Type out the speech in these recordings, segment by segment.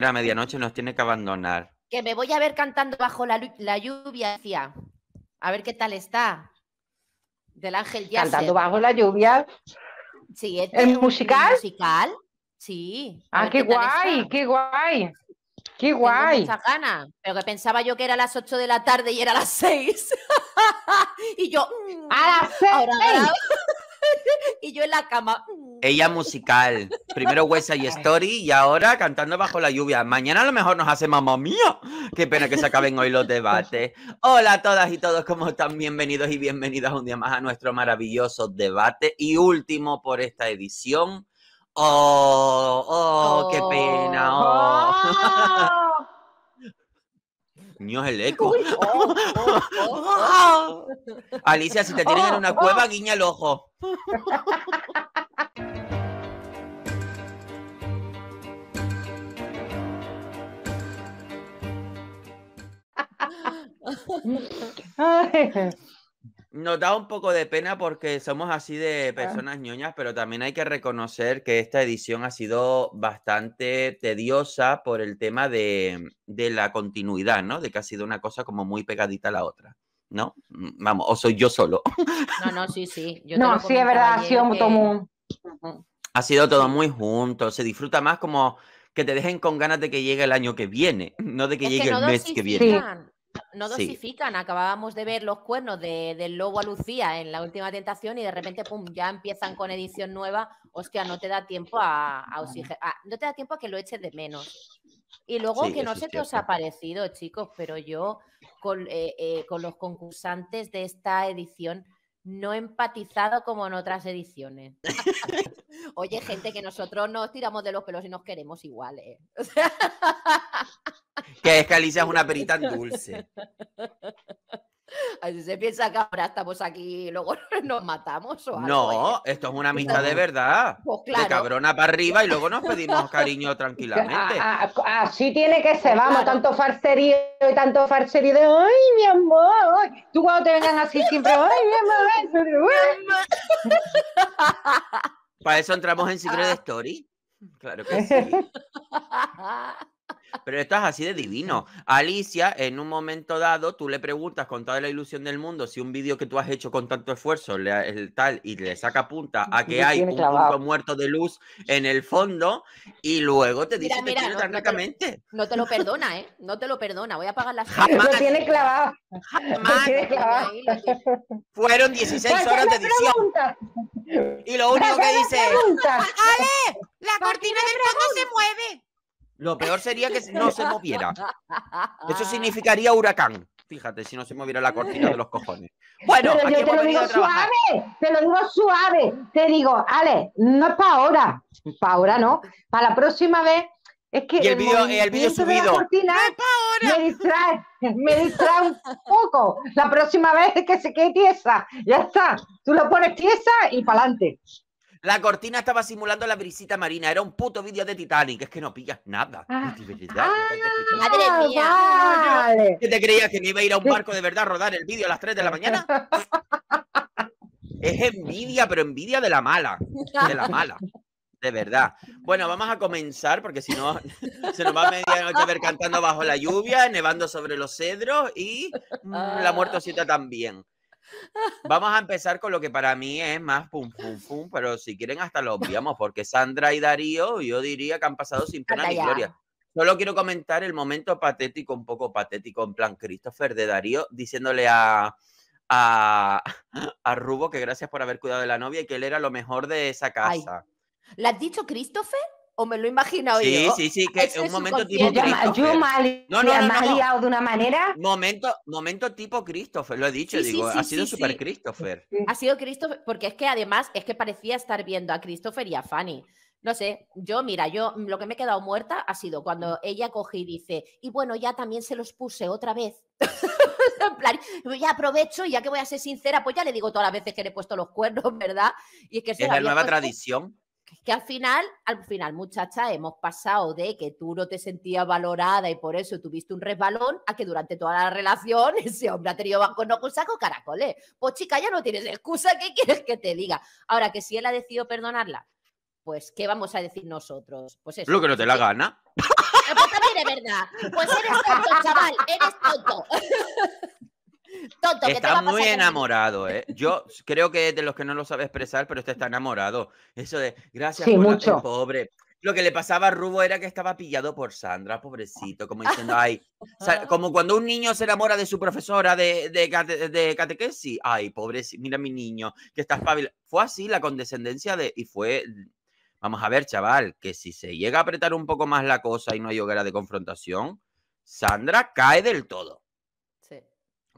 La medianoche nos tiene que abandonar. Que me voy a ver cantando bajo la, lluvia, decía. A ver qué tal está. Del Ángel ya. Cantando bajo la lluvia. Sí, musical? musical. Sí. Ah, qué, guay, qué guay. Qué guay. muchas ganas. Pero que pensaba yo que era a las 8 de la tarde y era mm, a las 6. y yo. ¡A las 6! y yo en la cama. Mm. Ella musical. Primero Huesa y Story y ahora cantando bajo la lluvia. Mañana a lo mejor nos hace mamá mía. Qué pena que se acaben hoy los debates. Hola a todas y todos, ¿cómo están? Bienvenidos y bienvenidas un día más a nuestro maravilloso debate y último por esta edición. Oh, oh, qué pena. Oh. Oh, niños el eco. Oh, oh, oh, Alicia, si te tienen en una cueva, guiña el ojo. Nos da un poco de pena porque somos así de personas ñoñas, pero también hay que reconocer que esta edición ha sido bastante tediosa por el tema de, la continuidad, ¿no? De que ha sido una cosa como muy pegadita a la otra. ¿No? Mm, vamos, o soy yo solo. No, no, sí, sí. no, sí, es verdad, ha sido todo muy... Ha sido todo muy junto, se disfruta más como que te dejen con ganas de que llegue el año que viene, no de que llegue el mes que viene no dosifican. Acabábamos de ver los cuernos de, del lobo a Lucía en la última tentación y de repente, pum, ya empiezan con edición nueva. Hostia, no te da tiempo a, no te da tiempo a que lo eches de menos. Y luego que no sé qué os ha parecido, chicos, pero yo eh, eh, con, los concursantes de esta edición no he empatizado como en otras ediciones. Oye, gente, que nosotros nos tiramos de los pelos y nos queremos iguales. ¿eh? que es que Alicia es una perita dulce. Así se piensa que ahora estamos aquí y luego nos matamos o algo. No, esto es una amistad de verdad. Pues de cabrona para arriba y luego nos pedimos cariño tranquilamente. Ah, ah, así tiene que ser, vamos, tanto farserío y tanto farserío de ¡ay, mi amor! Tú cuando te vengan así siempre ¡ay, mi amor! para eso entramos en Secret ah. Story. Claro que sí. Pero esto es así de divino. Alicia, en un momento dado, tú le preguntas con toda la ilusión del mundo si un vídeo que tú has hecho con tanto esfuerzo, le, el tal, y le saca punta a que hay un punto muerto de luz en el fondo, y luego te dice mira, no, te lo, perdona, ¿eh? No te lo perdona. Voy a pagar las. Jamás. Lo tiene clavado. Fueron 16 horas de edición. Y lo único que dice. ¡Ale! ¡La cortina del fondo se mueve! Lo peor sería que no se moviera. Eso significaría huracán. Fíjate, si no se moviera la cortina de los cojones. Bueno, te lo digo suave, te lo digo suave. Te digo, Ale, no es para ahora. Para ahora no. Para la próxima vez. Es que el, el video eh, subido. me distrae, me distrae un poco. La próxima vez que se quede tiesa, ya está. Tú lo pones tiesa y para adelante. La cortina estaba simulando la brisita marina. Era un puto vídeo de Titanic. Es que no pillas nada. Ah. Ah, madre mía. ¿Qué te creías que me iba a ir a un barco de verdad a rodar el vídeo a las 3 de la mañana? es envidia, pero envidia de la mala. De la mala. De verdad. Bueno, vamos a comenzar porque si no se nos va a medianoche ver cantando bajo la lluvia, nevando sobre los cedros y mm, la muertocita también. Vamos a empezar con lo que para mí es más pum, pum, pum, pero si quieren hasta lo obviamos, porque Sandra y Darío, yo diría que han pasado sin pena ni gloria. Solo quiero comentar el momento patético, un poco patético, en plan Christopher de Darío, diciéndole a, a, Rubo que gracias por haber cuidado de la novia y que él era lo mejor de esa casa. ¿La has dicho Christopher? o me lo he imaginado yo. Sí, sí, sí, que es un momento tipo Christopher. Yo me no, no, no, liado de una manera. Momento, momento tipo Christopher, lo he dicho, digo, ha sido súper Christopher. Ha sido Christopher, porque es que además es que parecía estar viendo a Christopher y a Fanny. No sé, yo, mira, yo lo que me he quedado muerta ha sido cuando mm. ella coge y dice, y bueno, ya también se los puse otra vez. ya aprovecho, y ya que voy a ser sincera, pues ya le digo todas las veces que le he puesto los cuernos, ¿verdad? Y es que es la nueva tradición que al final, al final, muchacha, hemos pasado de que tú no te sentías valorada y por eso tuviste un resbalón a que durante toda la relación ese hombre ha tenido banco no con saco caracoles. Pues chica, ya no tienes excusa, ¿qué quieres que te diga? Ahora que si él ha decidido perdonarla, pues ¿qué vamos a decir nosotros? Pues eso. Lo que no te la gana. Eh, pues también es verdad. Pues eres tonto, chaval, eres tonto. está muy enamorado, ¿eh? Yo creo que de los que no lo sabe expresar, pero este está enamorado. Eso de, gracias sí, mucho. pobre. Lo que le pasaba a Rubo era que estaba pillado por Sandra, pobrecito, como diciendo, ay, como cuando un niño se enamora de su profesora de, de, catequesis, ay, pobrecito, mira mi niño, que está espabilado. Fue así la condescendencia de, y fue Vamos a ver, chaval, que si se llega a apretar un poco más la cosa y no hay hoguera de confrontación, Sandra cae del todo.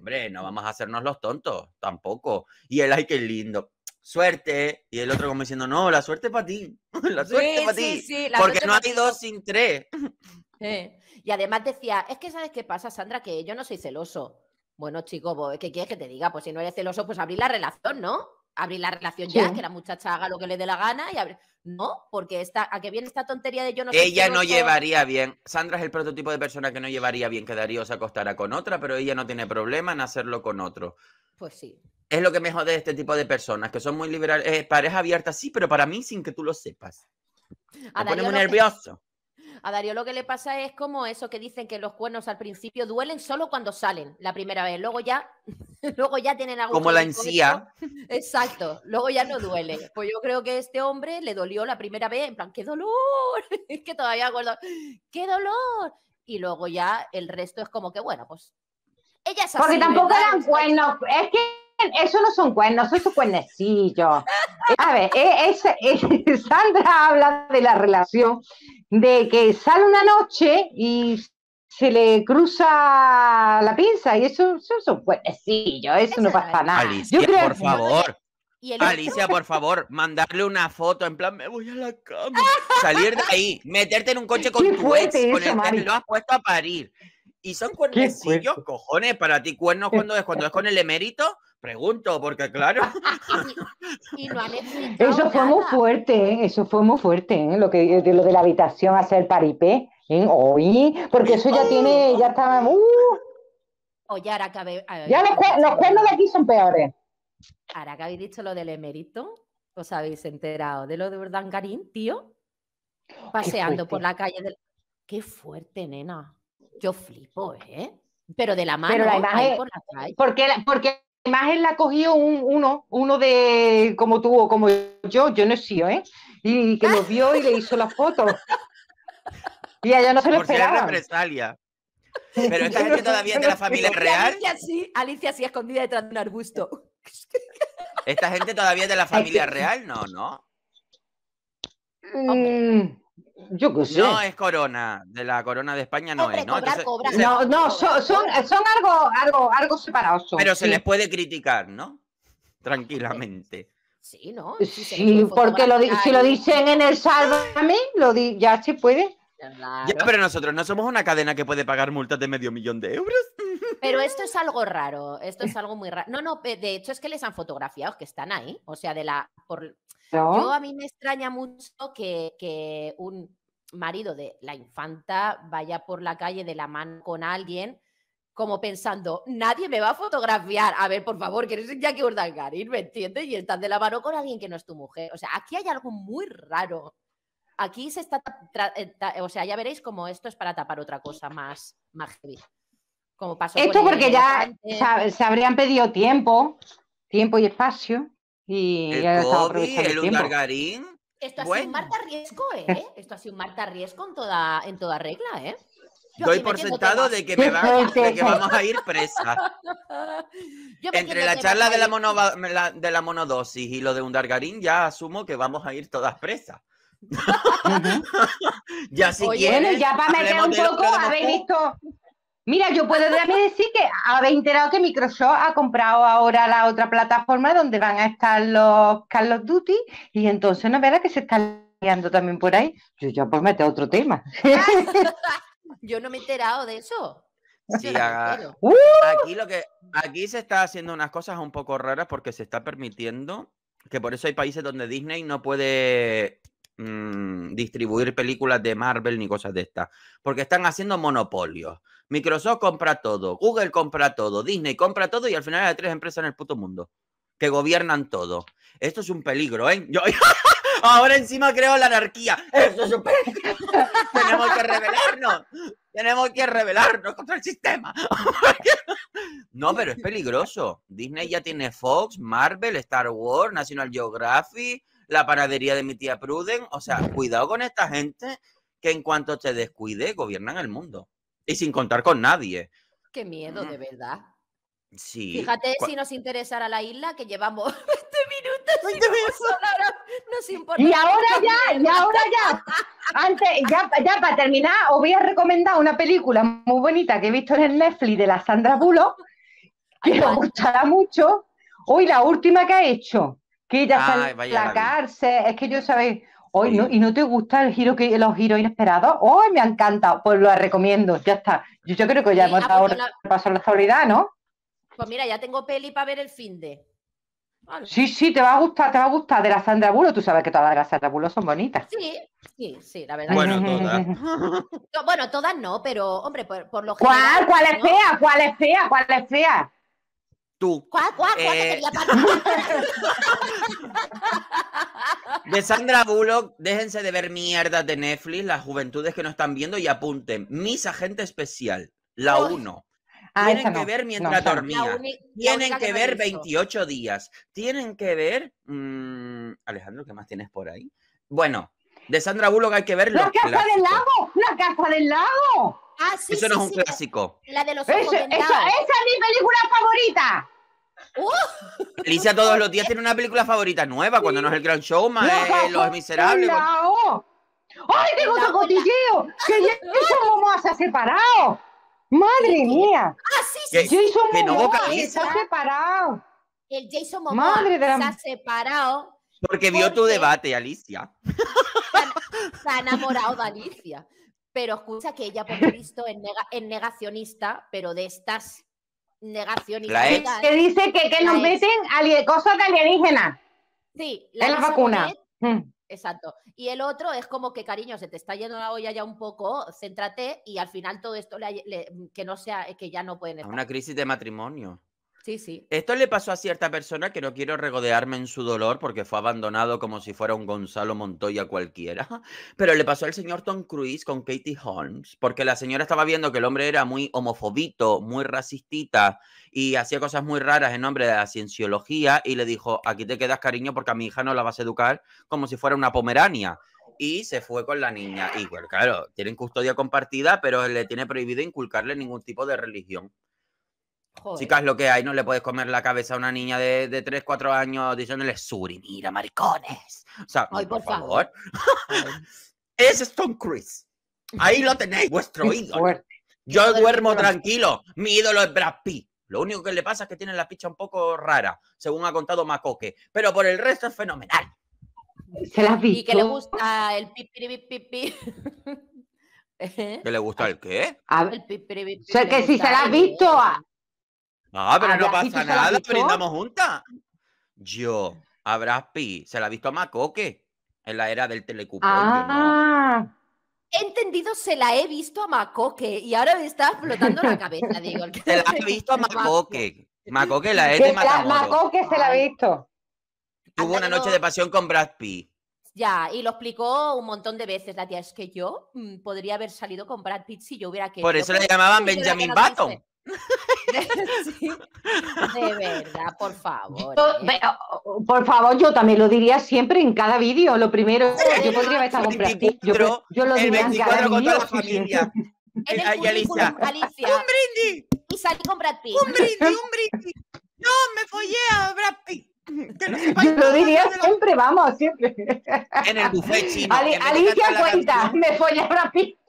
Hombre, no vamos a hacernos los tontos, tampoco. Y él, ay, qué lindo. Suerte. Y el otro como diciendo, no, la suerte para ti. La suerte es para sí, ti. Porque no ha dos sin tres. Y además decía, es que sabes qué pasa, Sandra, que yo no soy celoso. Bueno, chico, ¿qué quieres que te diga? Pues si no eres celoso, pues abrir la relación, ¿no? abrir la relación ya, que la muchacha haga lo que le dé la gana y abrir. No, porque esta, a que viene esta tontería de yo no Ella no llevaría bien. Sandra es el prototipo de persona que no llevaría bien que Darío se acostara con otra, pero ella no tiene problema en hacerlo con otro. Pues sí. Es lo que me jode de este tipo de personas, que son muy liberales. Eh, abiertas sí, pero para mí sin que tú lo sepas. me nervioso. A Darío lo que le pasa es como eso que dicen que los cuernos al principio duelen solo cuando salen la primera vez, luego ya, luego ya tienen algo. Como la encía. Exacto, luego ya no duele. Pues yo creo que a este hombre le dolió la primera vez, en plan, ¡qué dolor! Es que todavía acuerdo, ¡qué dolor! Y luego ya el resto es como que, bueno, pues ella Porque tampoco eran cuernos, es que eso no son cuernos, eso es un cuernecillo. A ver, e, Sandra habla de la relación de que sale una noche y se le cruza la pinza y eso, eso es cuernecillos, eso no pasa nada. Alicia, por favor. Alicia, por favor, mandarle una foto en plan, me voy a la cama, salir de ahí, meterte en un coche con tu ex, con el que lo has puesto a parir, ¿Y son cuernecillos, cojones, para ti cuernos cuando es? ¿Cuando es con el emérito? Pregunto, porque claro. eso fue muy fuerte, ¿eh? eso fue muy fuerte, ¿eh? lo, que, eh, de, la habitación ser paripé. ¿eh? porque eso ya tiene, ya estaba... Uh. Oye, ahora que ya los, los cuernos de aquí son peores. Ahora que habéis dicho lo del emérito, os habéis enterado de lo de Urdangarín, tío, paseando por la calle del... Qué fuerte, nena yo flipo, ¿eh? Pero de la mano. la imagen, Porque, la, porque imagen la cogió un, uno, uno de como tú o como yo, yo no he sido, ¿eh? Y, que lo vio y le hizo la foto. Y allá no se lo por esperaba. represalia. Pero esta gente todavía es de la familia real. Alicia sí, Alicia sí, escondida detrás de un arbusto. Esta gente todavía es de la familia real, no, no. Mm. No es corona, de la corona de España no es, ¿no? No, son, algo, algo, algo separados. Pero se les puede criticar, ¿no? Tranquilamente. Sí, ¿no? Sí, porque si lo dicen en el Sálvame, lo di ya se puede. pero nosotros no somos una cadena que puede pagar multas de medio millón de euros. Pero esto es algo raro, esto es algo muy raro. No, no, de hecho es que les han fotografiado, que están ahí, o sea, de la... Por, yo a mí me extraña mucho que, que un marido de la infanta vaya por la calle de la mano con alguien como pensando, nadie me va a fotografiar. A ver, por favor, que eres Jackie Urdangarín, ¿me entiendes? Y estás de la mano con alguien que no es tu mujer. O sea, aquí hay algo muy raro. Aquí se está... Eh, o sea, ya veréis como esto es para tapar otra cosa más, más heavy. Como Esto porque ya se habrían pedido tiempo, tiempo y espacio. Y el Bobby, el, el Esto ha sido un Marta riesgo, ¿eh? Esto ha sido un Marta riesgo en toda, en toda regla, ¿eh? Yo Doy por sentado de que, que vamos a ir presa. Entre la charla de la, de la monodosis y lo de un dargarín, ya asumo que vamos a ir todas presas. ya si Oye, quieres, bueno, ya para meter un poco, habéis visto, Mira, yo puedo también decir que habéis enterado que Microsoft ha comprado ahora la otra plataforma donde van a estar los Carlos Duty y entonces no verdad que se está liando también por ahí. Yo ya por meter otro tema. yo no me he enterado de eso. aquí lo que aquí se está haciendo unas cosas un poco raras porque se está permitiendo que por eso hay países donde Disney no puede mm, distribuir películas de Marvel ni cosas de estas porque están haciendo monopolios. Microsoft compra todo, Google compra todo, Disney compra todo y al final hay tres empresas en el puto mundo que gobiernan todo. Esto es un peligro, ¿eh? Ahora encima creo la anarquía. Esto es un peligro. Tenemos que rebelarnos. Tenemos que rebelarnos contra el sistema. no, pero es peligroso. Disney ya tiene Fox, Marvel, Star Wars, National Geographic, la panadería de mi tía Pruden. O sea, cuidado con esta gente que en cuanto te descuide gobiernan el mundo. Y sin contar con nadie. Qué miedo, de verdad. Sí. Fíjate si nos interesara la isla, que llevamos 20 minutos. y ahora ya, y ahora ya. Antes, ya, ya para terminar, os voy a recomendar una película muy bonita que he visto en el Netflix de la Sandra Bulo, que me os gustará mucho. Hoy la última que ha hecho, que ella sale la, la cárcel, es que yo sabéis, y no te gusta el giro que los giros inesperados. Hoy me encanta, pues lo recomiendo. Ya está. Yo, creo que ya hemos ah, dado pues, la... paso ¿no? Pues mira, ya tengo peli para ver el fin de. Sí, sí, te va a gustar, te va a gustar. De la Sandra Bulo, tú sabes que todas las de la Sandra Bulo son bonitas. Sí, sí, sí, la verdad. Bueno, todas. no, bueno, todas no, pero hombre, por, por lo general. ¿Cuál? ¿Cuál es fea? ¿Cuál es fea? ¿Cuál es fea? tú. Eh, de Sandra Bullock, déjense de ver mierda de Netflix, las juventudes que nos están viendo y apunten. Mis agentes especial, la 1. Ah, tienen que ver mientras dormía. tienen que, ver 28 días. Tienen que ver. Mm, Alejandro, ¿qué más tienes por ahí? Bueno, de Sandra Bullock hay que ver. ¡La casa del lago! ¡La ah, casa del lago! Eso no es un clásico. esa es mi película favorita. Uh. Alicia todos los días tiene una película favorita nueva, cuando no es el Grand Show no, eh, Los Miserables. ¡Ay, tengo otro cotilleo! ¡Que Jason Momoa se ha separado! ¡Madre mía! ¡Ah, sí, sí! Jason que, se ha separado. El Jason Momoa Madre se ha separado. Porque, vio tu debate, Alicia. Se ha enamorado de Alicia. Pero escucha que ella, por lo visto, es negacionista, pero de estas negación La Que dice que, que nos meten cosas de alienígenas. Sí, la, vacuna. Mm. Exacto. Y el otro es como que, cariño, se te está yendo la olla ya un poco, céntrate y al final todo esto que no sea, que ya no pueden estar. Una crisis de matrimonio. Sí, sí. Esto le pasó a cierta persona que no quiero regodearme en su dolor porque fue abandonado como si fuera un Gonzalo Montoya cualquiera, pero le pasó al señor Tom Cruise con Katie Holmes, porque la señora estaba viendo que el hombre era muy homofobito, muy racista y hacía cosas muy raras en nombre de la cienciología y le dijo, aquí te quedas cariño porque a mi hija no la vas a educar como si fuera una pomerania. Y se fue con la niña. Y claro, tienen custodia compartida, pero le tiene prohibido inculcarle ningún tipo de religión. Chicas, lo que hay, no le puedes comer la cabeza a una niña de, 3, 4 años diciéndole, Suri, mira, maricones. O sea, por, favor. es Stone Cris. Ahí lo tenéis, vuestro ídolo. Yo duermo tranquilo. Mi ídolo es Brad Pitt. Lo único que le pasa es que tiene la picha un poco rara, según ha contado Macoque. Pero por el resto es fenomenal. Se Y que le gusta el pipi, ¿Eh? ¿Qué le gusta el qué? A ver, el pipi, O sea, que si se la has visto, a, Ah, pero no pasa nada, brindamos juntas. Yo, a Brad Pitt, se la ha visto a Macoque en la era del telecupón. Ah. He entendido, se la he visto a Macoque y ahora me está flotando la cabeza, digo. Se la he visto a Macoque. Macoque la es de Macoque se la ha visto. Tuvo una noche de pasión con Brad Pitt. Ya, y lo explicó un montón de veces la tía. Es que yo mm, podría haber salido con Brad Pitt si yo hubiera querido. Por eso le llamaban Benjamin Button. De verdad, por favor. ¿eh? por favor, yo también lo diría siempre en cada vídeo. Lo primero, yo podría haber estado con yo, yo, lo diría en cada vídeo. En el Ay, Alicia. ¡Un brindis! Y salí con Brad Pitt. ¡Un brindis, un brindis! ¡No, me follé a Brad Pitt! Yo lo diría siempre, vamos, siempre. En el buffet chino. Alicia cuenta, me follé a Brad Pitt.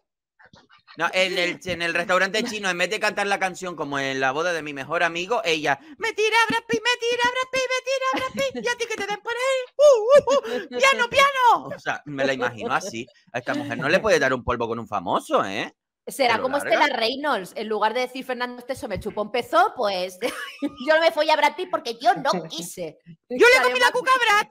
No, en el, restaurante chino, en vez de cantar la canción como en la boda de mi mejor amigo, ella me tira Pitt me tira Pitt me tira Pitt y a ti que te den por ahí, uh, uh, uh, piano, piano. O sea, me la imagino así. A esta mujer no le puede dar un polvo con un famoso, ¿eh? Será como Estela Reynolds, en lugar de decir Fernando Esteso me chupó un pues yo no me fui a Brad Pitt porque yo no quise. ¡Yo le comí la cuca a Brad!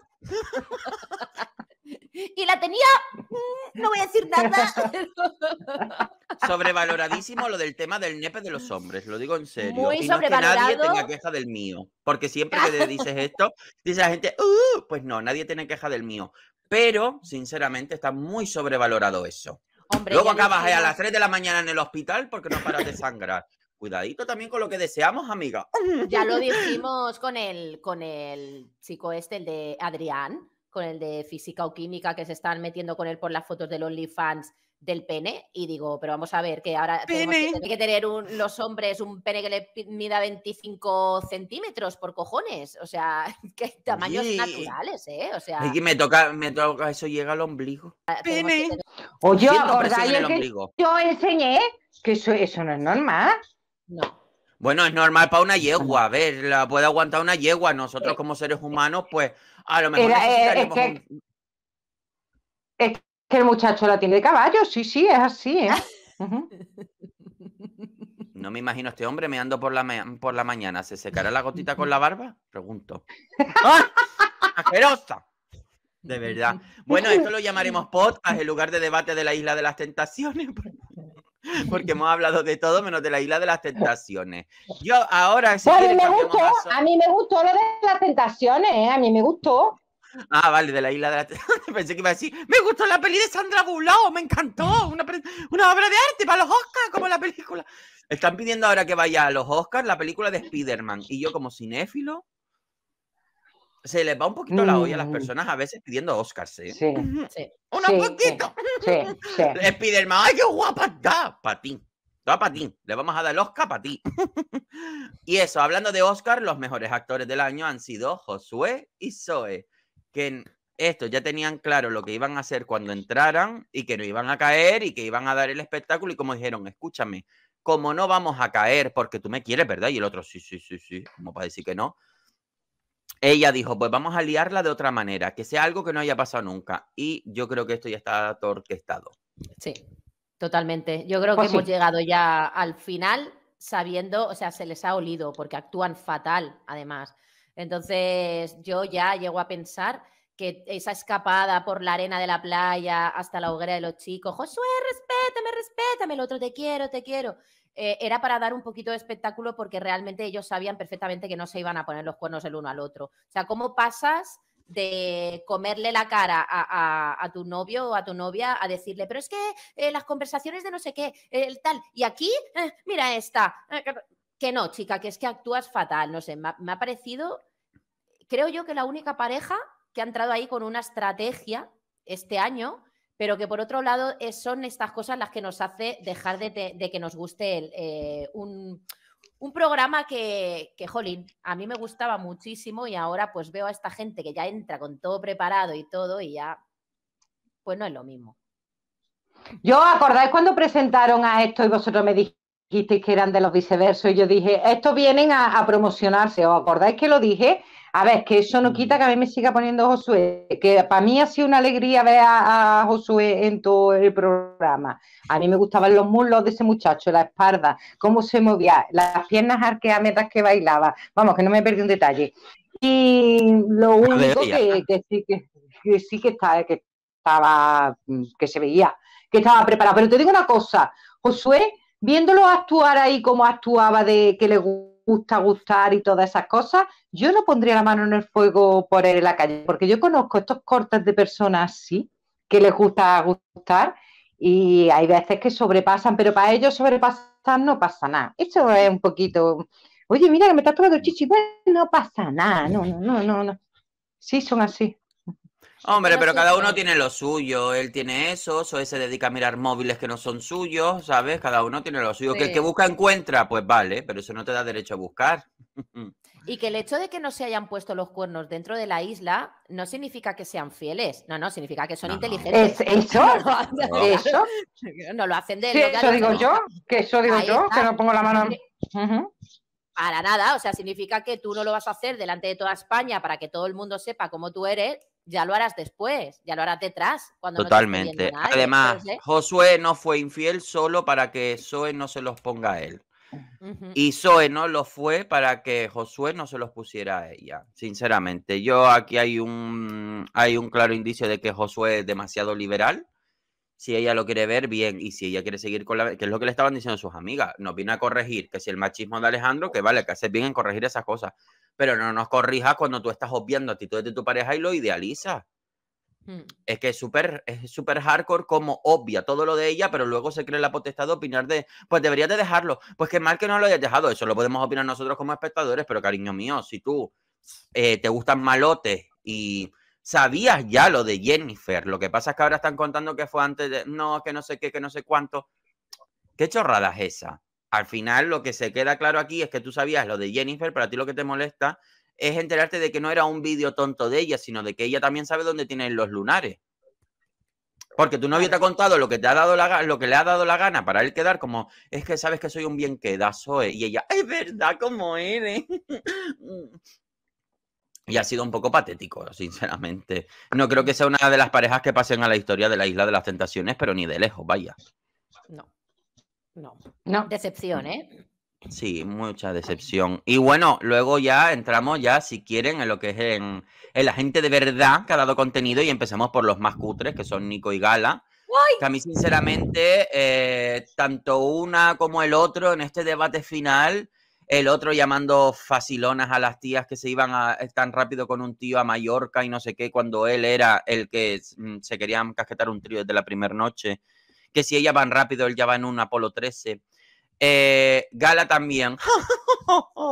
Y la tenía, mm, no voy a decir nada. Sobrevaloradísimo lo del tema del nepe de los hombres, lo digo en serio. y que nadie tenga queja del mío, porque siempre que le dices esto, dice la gente, uh, pues no, nadie tiene queja del mío. Pero, sinceramente, está muy sobrevalorado eso. Luego acabas eh, a las 3 de la mañana en el hospital porque no paras de sangrar. Cuidadito también con lo que deseamos, amiga. Ya lo dijimos con el, con el chico este, el de Adrián con el de física o química que se están metiendo con él por las fotos de del fans del pene y digo, pero vamos a ver, que ahora tenemos que, tener los hombres un pene que le mida 25 centímetros por cojones, o sea, que hay tamaños naturales, ¿eh? O sea... Y me toca, me toca, eso llega al ombligo. Ah, pene. yo Oye, yo enseñé que eso, eso no es normal. No. Bueno, es normal para una yegua, a ver, la puede aguantar una yegua. Nosotros como seres humanos, pues es, que, es, que, el muchacho la tiene de caballo, sí, sí, es así. ¿eh? No me imagino este hombre meando por la, por la mañana. ¿Se secará la gotita con la barba? Pregunto. ¡Ah! De verdad. Bueno, esto lo llamaremos podcast, el lugar de debate de la isla de las tentaciones. porque hemos hablado de todo menos de la isla de las tentaciones. Yo ahora... sí. Pues, me gustó, a, mí me gustó lo de las tentaciones, ¿eh? a mí me gustó. Ah, vale, de la isla de tentaciones. Pensé que iba a decir, me gustó la peli de Sandra Bullock, me encantó, una, obra de arte para los Oscars, como la película. Están pidiendo ahora que vaya a los Oscars la película de Spider-Man. Y yo como cinéfilo, se les va un poquito la olla a las mm. personas a veces pidiendo Oscars, ¿sí? Sí, sí. ¡Un poquito! Sí, sí. más, ¡ay, qué guapa está! Para ti. patín ti. Le vamos a dar el Oscar para ti. y eso, hablando de Oscar, los mejores actores del año han sido Josué y Zoe, que en esto ya tenían claro lo que iban a hacer cuando entraran y que no iban a caer y que iban a dar el espectáculo y como dijeron, escúchame, como no vamos a caer porque tú me quieres, ¿verdad? Y el otro, sí, sí, sí, sí, como para decir que no ella dijo, pues vamos a liarla de otra manera, que sea algo que no haya pasado nunca. Y yo creo que esto ya está torquestado. Sí, totalmente. Yo creo que pues hemos llegado ya al final sabiendo, o sea, se les ha olido porque actúan fatal, además. Entonces, yo ya llego a pensar que esa escapada por la arena de la playa hasta la hoguera de los chicos, Josué, respétame, respétame, el otro te quiero, te quiero. Eh, era para dar un poquito de espectáculo porque realmente ellos sabían perfectamente que no se iban a poner los cuernos el uno al otro. O sea, ¿cómo pasas de comerle la cara a, tu novio o a tu novia a decirle, pero es que eh, las conversaciones de no sé qué, el tal, y aquí, eh, mira esta. que no, chica, que es que actúas fatal, no sé, me ha parecido, creo yo que la única pareja que ha entrado ahí con una estrategia este año, pero que por otro lado eh, son estas cosas las que nos hace dejar de, que nos guste el, eh, un, programa que, que, jolín, a mí me gustaba muchísimo y ahora pues veo a esta gente que ya entra con todo preparado y todo y ya, pues no es lo mismo. Yo, ¿acordáis cuando presentaron a esto y vosotros me dijisteis? que eran de los viceversos y yo dije, estos vienen a, a promocionarse, ¿os acordáis que lo dije? A ver, que eso no quita que a mí me siga poniendo Josué, que para mí ha sido una alegría ver a, Josué en todo el programa. A mí me gustaban los muslos de ese muchacho, la espalda, cómo se movía, las piernas mientras que bailaba. Vamos, que no me perdí un detalle. Y lo único que, sí que, que, que estaba, mm, que se veía, que estaba preparado. Pero te digo una cosa, Josué, viéndolo actuar ahí como actuaba de que le gustaba gusta gustar y todas esas cosas, yo no pondría la mano en el fuego por él en la calle, porque yo conozco estos cortes de personas así, que les gusta gustar, y hay veces que sobrepasan, pero para ellos sobrepasar no pasa nada. Eso es un poquito, oye, mira que me estás tomando el chichi, bueno, no pasa nada, no, no, no, no. Sí, son así. Hombre, pero cada uno tiene lo suyo. Él tiene eso, Zoe se dedica a mirar móviles que no son suyos, ¿sabes? Cada uno tiene lo suyo. Que el que busca encuentra, pues vale, pero eso no te da derecho a buscar. Y que el hecho de que no se hayan puesto los cuernos dentro de la isla no significa que sean fieles. No, no, significa que son inteligentes. eso? ¿Eso? No lo hacen de... Sí, eso digo yo, que eso digo yo, que no pongo la mano... Para nada, o sea, significa que tú no lo vas a hacer delante de toda España para que todo el mundo sepa cómo tú eres ya lo harás después, ya lo harás detrás. Cuando Totalmente. Además, Josué no fue infiel solo para que Zoe no se los ponga a él. Y Zoe no lo fue para que Josué no se los pusiera a ella, sinceramente. Yo aquí hay un, hay un claro indicio de que Josué es demasiado liberal si ella lo quiere ver, bien. Y si ella quiere seguir con la... que es lo que le estaban diciendo sus amigas, nos viene a corregir, que si el machismo de Alejandro, que vale, que hace bien en corregir esas cosas. Pero no nos corrijas cuando tú estás obviando actitudes de tu pareja y lo idealiza. Mm. Es que es súper es hardcore como obvia todo lo de ella, pero luego se cree la potestad de opinar de, pues deberías de dejarlo, pues que mal que no lo hayas dejado, eso lo podemos opinar nosotros como espectadores, pero cariño mío, si tú eh, te gustan malotes y sabías ya lo de Jennifer. Lo que pasa es que ahora están contando que fue antes de. No, que no sé qué, que no sé cuánto. ¿Qué chorrada es esa? Al final, lo que se queda claro aquí es que tú sabías lo de Jennifer, pero a ti lo que te molesta es enterarte de que no era un vídeo tonto de ella, sino de que ella también sabe dónde tienen los lunares. Porque tu no te ha contado lo que te ha dado la lo que le ha dado la gana para él quedar como es que sabes que soy un bien quedazo. Eh", y ella, es verdad como eres. Y ha sido un poco patético, sinceramente. No creo que sea una de las parejas que pasen a la historia de la Isla de las Tentaciones, pero ni de lejos, vaya. No. No. No. Decepción, ¿eh? Sí, mucha decepción. Y bueno, luego ya entramos ya, si quieren, en lo que es en, la gente de verdad que ha dado contenido y empezamos por los más cutres, que son Nico y Gala. Que a mí, sinceramente, eh, tanto una como el otro en este debate final el otro llamando facilonas a las tías que se iban eh, tan rápido con un tío a Mallorca y no sé qué, cuando él era el que mm, se querían casquetar un trío desde la primera noche, que si ella van rápido, él ya va en un Apolo 13. Eh, Gala también.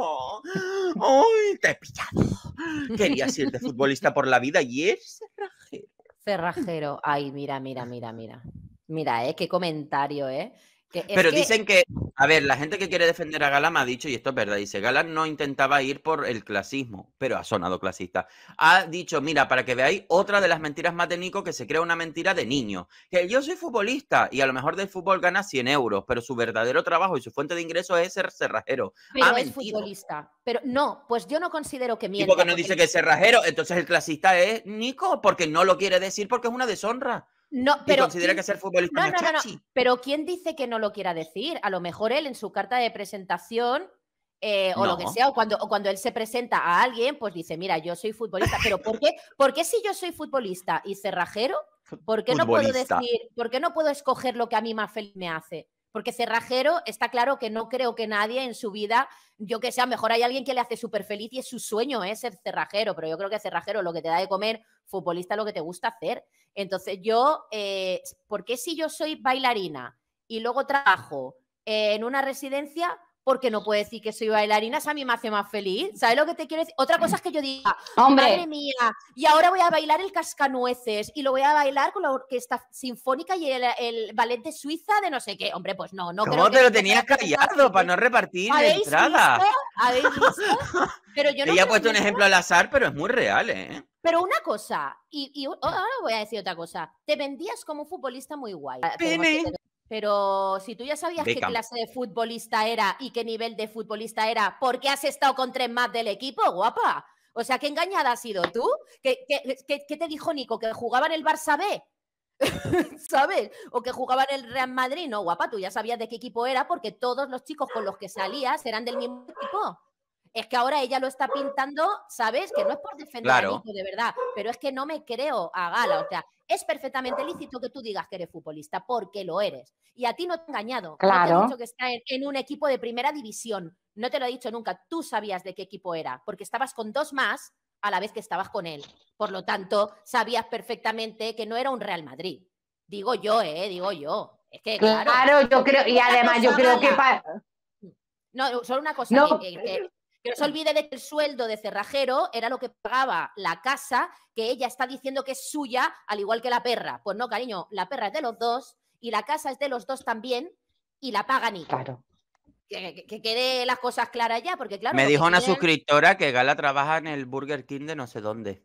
¡Ay, te he pillado! ser de futbolista por la vida y es cerrajero. Cerrajero. Ay, mira, mira, mira, mira. Mira, eh, qué comentario, ¿eh? Pero dicen que, a ver, la gente que quiere defender a Galán ha dicho, y esto es verdad, dice, Galán no intentaba ir por el clasismo, pero ha sonado clasista. Ha dicho, mira, para que veáis otra de las mentiras más de Nico, que se crea una mentira de niño. Que yo soy futbolista y a lo mejor del fútbol gana 100 euros, pero su verdadero trabajo y su fuente de ingreso es ser cerrajero. Pero es futbolista. Pero no, pues yo no considero que mienta. Y porque no dice que es cerrajero, entonces el clasista es Nico, porque no lo quiere decir porque es una deshonra. No, pero, considera que ser futbolista no, no, no, Pero ¿quién dice que no lo quiera decir? A lo mejor él en su carta de presentación eh, o lo que sea, o cuando, cuando él se presenta a alguien, pues dice, mira, yo soy futbolista. Pero ¿por qué, ¿por qué si yo soy futbolista y cerrajero, por qué no puedo decir, por qué no puedo escoger lo que a mí más feliz me hace? Porque cerrajero está claro que no creo que nadie en su vida, yo que sea, mejor hay alguien que le hace súper feliz y es su sueño ¿eh? ser cerrajero, pero yo creo que cerrajero lo que te da de comer, futbolista lo que te gusta hacer. Entonces yo, eh, ¿por qué si yo soy bailarina y luego trabajo en una residencia, porque no puedo decir que soy bailarina, eso a mí me hace más feliz. ¿Sabes lo que te quiero decir? Otra cosa es que yo diga, ¡Hombre! madre mía, y ahora voy a bailar el cascanueces y lo voy a bailar con la orquesta sinfónica y el, ballet de Suiza de no sé qué. Hombre, pues no, no ¿Cómo creo te lo tenías callado para no repartir la entrada? Visto? ¿Habéis Pero yo no puesto un ejemplo al azar, pero es muy real, ¿eh? Pero una cosa, y, ahora voy a decir otra cosa. Te vendías como un futbolista muy guay. Pero si tú ya sabías qué clase de futbolista era y qué nivel de futbolista era, ¿por qué has estado con tres más del equipo, guapa? O sea, ¿qué engañada has sido tú? ¿Qué, te dijo Nico? ¿Que jugaban el Barça B? ¿Sabes? O que jugaban el Real Madrid. No, guapa, tú ya sabías de qué equipo era porque todos los chicos con los que salías eran del mismo equipo es que ahora ella lo está pintando, ¿sabes? Que no es por defender de verdad, pero es que no me creo a Gala. O sea, es perfectamente lícito que tú digas que eres futbolista, porque lo eres. Y a ti no te he engañado. Claro. te he dicho que está en, un equipo de primera división. No te lo he dicho nunca. Tú sabías de qué equipo era, porque estabas con dos más a la vez que estabas con él. Por lo tanto, sabías perfectamente que no era un Real Madrid. Digo yo, ¿eh? Digo yo. Es que, claro. yo creo, y además yo creo que. No, solo una cosa no se mm. olvide de que el sueldo de cerrajero era lo que pagaba la casa que ella está diciendo que es suya, al igual que la perra. Pues no, cariño, la perra es de los dos y la casa es de los dos también y la pagan y Claro. Que, quede las cosas claras ya, porque claro. Me dijo una suscriptora que Gala trabaja en el Burger King de no sé dónde.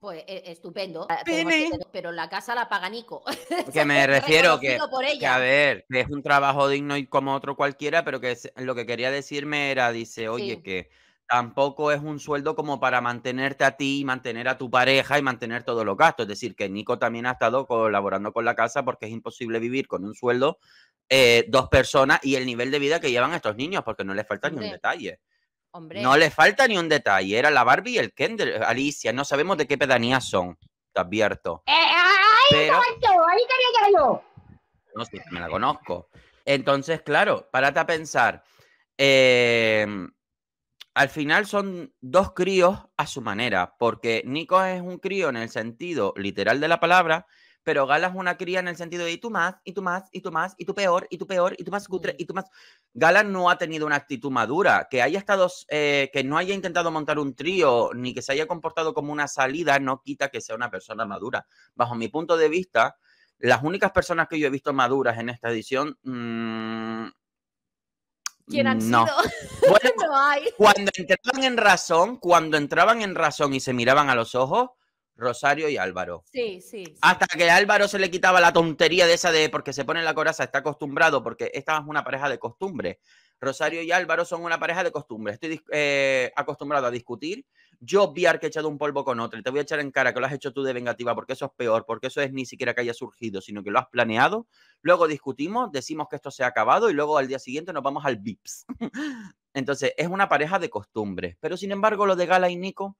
Pues e-, estupendo. Eh, pero la casa la paga Nico. Que me refiero que, a ver, es un trabajo digno y como otro cualquiera, pero que lo que quería decirme era, dice, oye, que tampoco es un sueldo como para mantenerte a ti, Y mantener a tu pareja y mantener todos los gastos. Es decir, que Nico también ha estado colaborando con la casa porque es imposible vivir con un sueldo eh, dos personas y el nivel de vida que llevan estos niños, porque no les falta ni un detalle. No le falta ni un detalle. Era la Barbie y el Kendall. Eh, Alicia, no sabemos de qué pedanías son. Te advierto. ahí, No sé, me la conozco. Entonces, claro, párate a pensar. Em, al final son dos críos a su manera, porque Nico es un crío en el sentido literal de la palabra pero Gala es una cría en el sentido de y tú más, y tú más, y tú más, y tú peor, y tú peor, y tú más cutre, y tú más. Gala no ha tenido una actitud madura. Que haya estado, eh, que no haya intentado montar un trío, ni que se haya comportado como una salida, no quita que sea una persona madura. Bajo mi punto de vista, las únicas personas que yo he visto maduras en esta edición. Mm, ¿Quién han sido? Bueno, Cuando entraban en razón, cuando entraban en razón y se miraban a los ojos, Rosario y Álvaro. Sí, sí, Hasta que Álvaro se le quitaba la tontería de esa de porque se pone la coraza, está acostumbrado, porque esta es una pareja de costumbre. Rosario y Álvaro son una pareja de costumbre. Estoy eh, acostumbrado a discutir. Yo obviar que he echado un polvo con otro y te voy a echar en cara que lo has hecho tú de vengativa porque eso es peor, porque eso es ni siquiera que haya surgido, sino que lo has planeado. Luego discutimos, decimos que esto se ha acabado y luego al día siguiente nos vamos al VIPS. Entonces, es una pareja de costumbre Pero sin embargo, lo de Gala y Nico,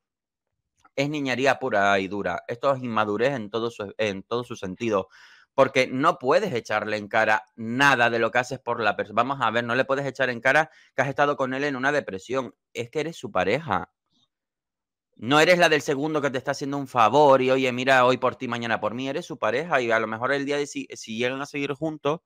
es niñería pura y dura. Esto es inmadurez en todo su, en sentido. Porque no puedes echarle en cara nada de lo que haces por la persona. Vamos a ver, no le puedes echar en cara que has estado con él en una depresión. Es que eres su pareja. No eres la del segundo que te está haciendo un favor y oye, mira, hoy por ti, mañana por mí. Eres su pareja y a lo mejor el día de si, si llegan a seguir juntos,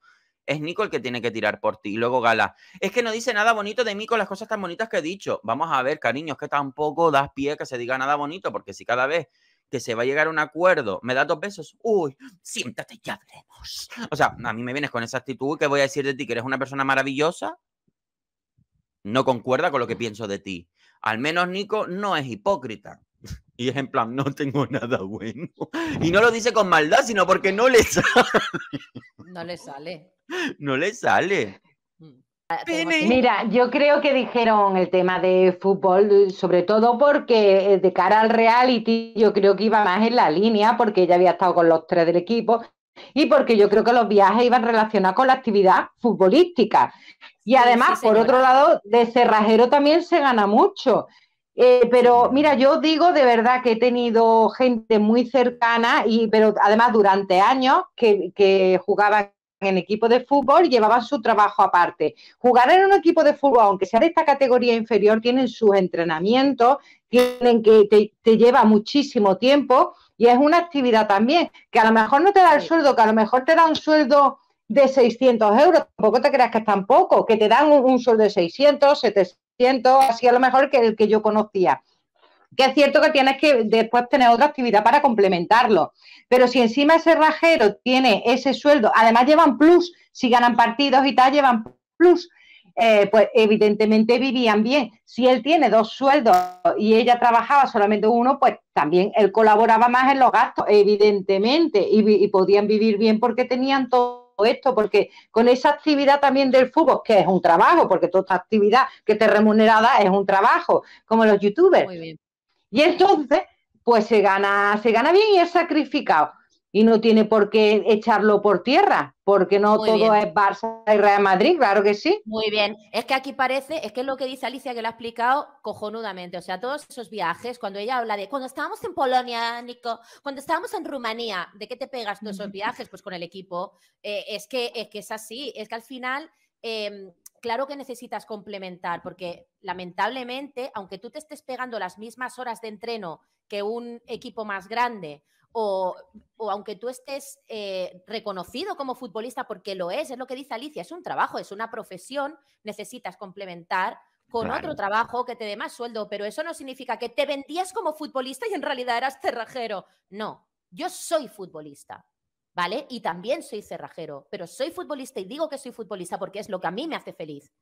es Nico el que tiene que tirar por ti. Y luego Gala, es que no dice nada bonito de mí con las cosas tan bonitas que he dicho. Vamos a ver, cariño, es que tampoco das pie a que se diga nada bonito, porque si cada vez que se va a llegar a un acuerdo me da dos besos, uy, siéntate ya veremos. O sea, a mí me vienes con esa actitud que voy a decir de ti que eres una persona maravillosa. No concuerda con lo que pienso de ti. Al menos Nico no es hipócrita. Y es en plan, no tengo nada bueno. Y no lo dice con maldad, sino porque no le sale. No le sale. No le sale. Mm. Mira, yo creo que dijeron el tema de fútbol, sobre todo porque eh, de cara al reality yo creo que iba más en la línea, porque ella había estado con los tres del equipo y porque yo creo que los viajes iban relacionados con la actividad futbolística. Y además, por otro lado, de cerrajero también se gana mucho. Eh, pero mira, yo digo de verdad que he tenido gente muy cercana, y, pero además durante años que, que jugaban en equipo de fútbol llevaban su trabajo aparte. Jugar en un equipo de fútbol, aunque sea de esta categoría inferior, tienen sus entrenamientos, tienen que te, lleva muchísimo tiempo y es una actividad también que a lo mejor no te da el sueldo, que a lo mejor te da un sueldo de 600 euros, tampoco te creas que es tan poco, que te dan un, un sueldo de 600, 700 así a lo mejor que el que yo conocía. Que es cierto que tienes que después tener otra actividad para complementarlo. Pero si encima ese rajero tiene ese sueldo, además llevan plus, si ganan partidos y tal, llevan plus. Eh, pues evidentemente vivían bien. Si él tiene dos sueldos y ella trabajaba solamente uno, pues también él colaboraba más en los gastos, evidentemente, y, y podían vivir bien porque tenían todo esto, porque con esa actividad también del fútbol, que es un trabajo, porque toda esta actividad que te remunerada es un trabajo, como los youtubers. Y entonces, pues se gana, se gana bien y es sacrificado y no tiene por qué echarlo por tierra, porque no todo es Barça y Real Madrid, claro que sí. Muy bien, es que aquí parece, es que es lo que dice Alicia, que lo ha explicado cojonudamente, o sea, todos esos viajes, cuando ella habla de, cuando estábamos en Polonia, Nico, cuando estábamos en Rumanía, ¿de qué te pegas todos esos viajes? Pues con el equipo, eh, es, que, es que es así, es que al final... Em, claro que necesitas complementar, porque lamentablemente, aunque tú te estés pegando las mismas horas de entreno que un equipo más grande, o, aunque tú estés eh, reconocido como futbolista, porque lo es, es lo que dice Alicia, es un trabajo, es una profesión, necesitas complementar con otro trabajo que te dé más sueldo, pero eso no significa que te vendías como futbolista y en realidad eras cerrajero. No, yo soy futbolista, ¿vale? Y también soy cerrajero, pero soy futbolista y digo que soy futbolista porque es lo que a mí me hace feliz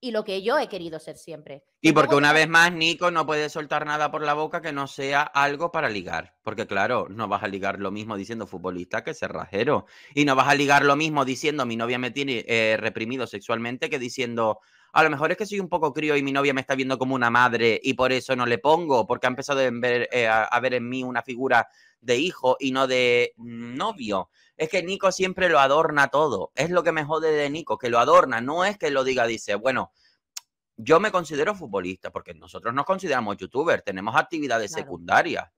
y lo que yo he querido ser siempre. Y porque una vez más Nico no puede soltar nada por la boca que no sea algo para ligar, porque claro, no vas a ligar lo mismo diciendo futbolista que cerrajero, y no vas a ligar lo mismo diciendo mi novia me tiene eh, reprimido sexualmente que diciendo a lo mejor es que soy un poco crío y mi novia me está viendo como una madre y por eso no le pongo, porque ha empezado eh, a ver, a ver en mí una figura de hijo y no de novio. Es que Nico siempre lo adorna todo. Es lo que me jode de Nico, que lo adorna. No es que lo diga, dice, bueno, yo me considero futbolista, porque nosotros nos consideramos youtubers, tenemos actividades secundarias.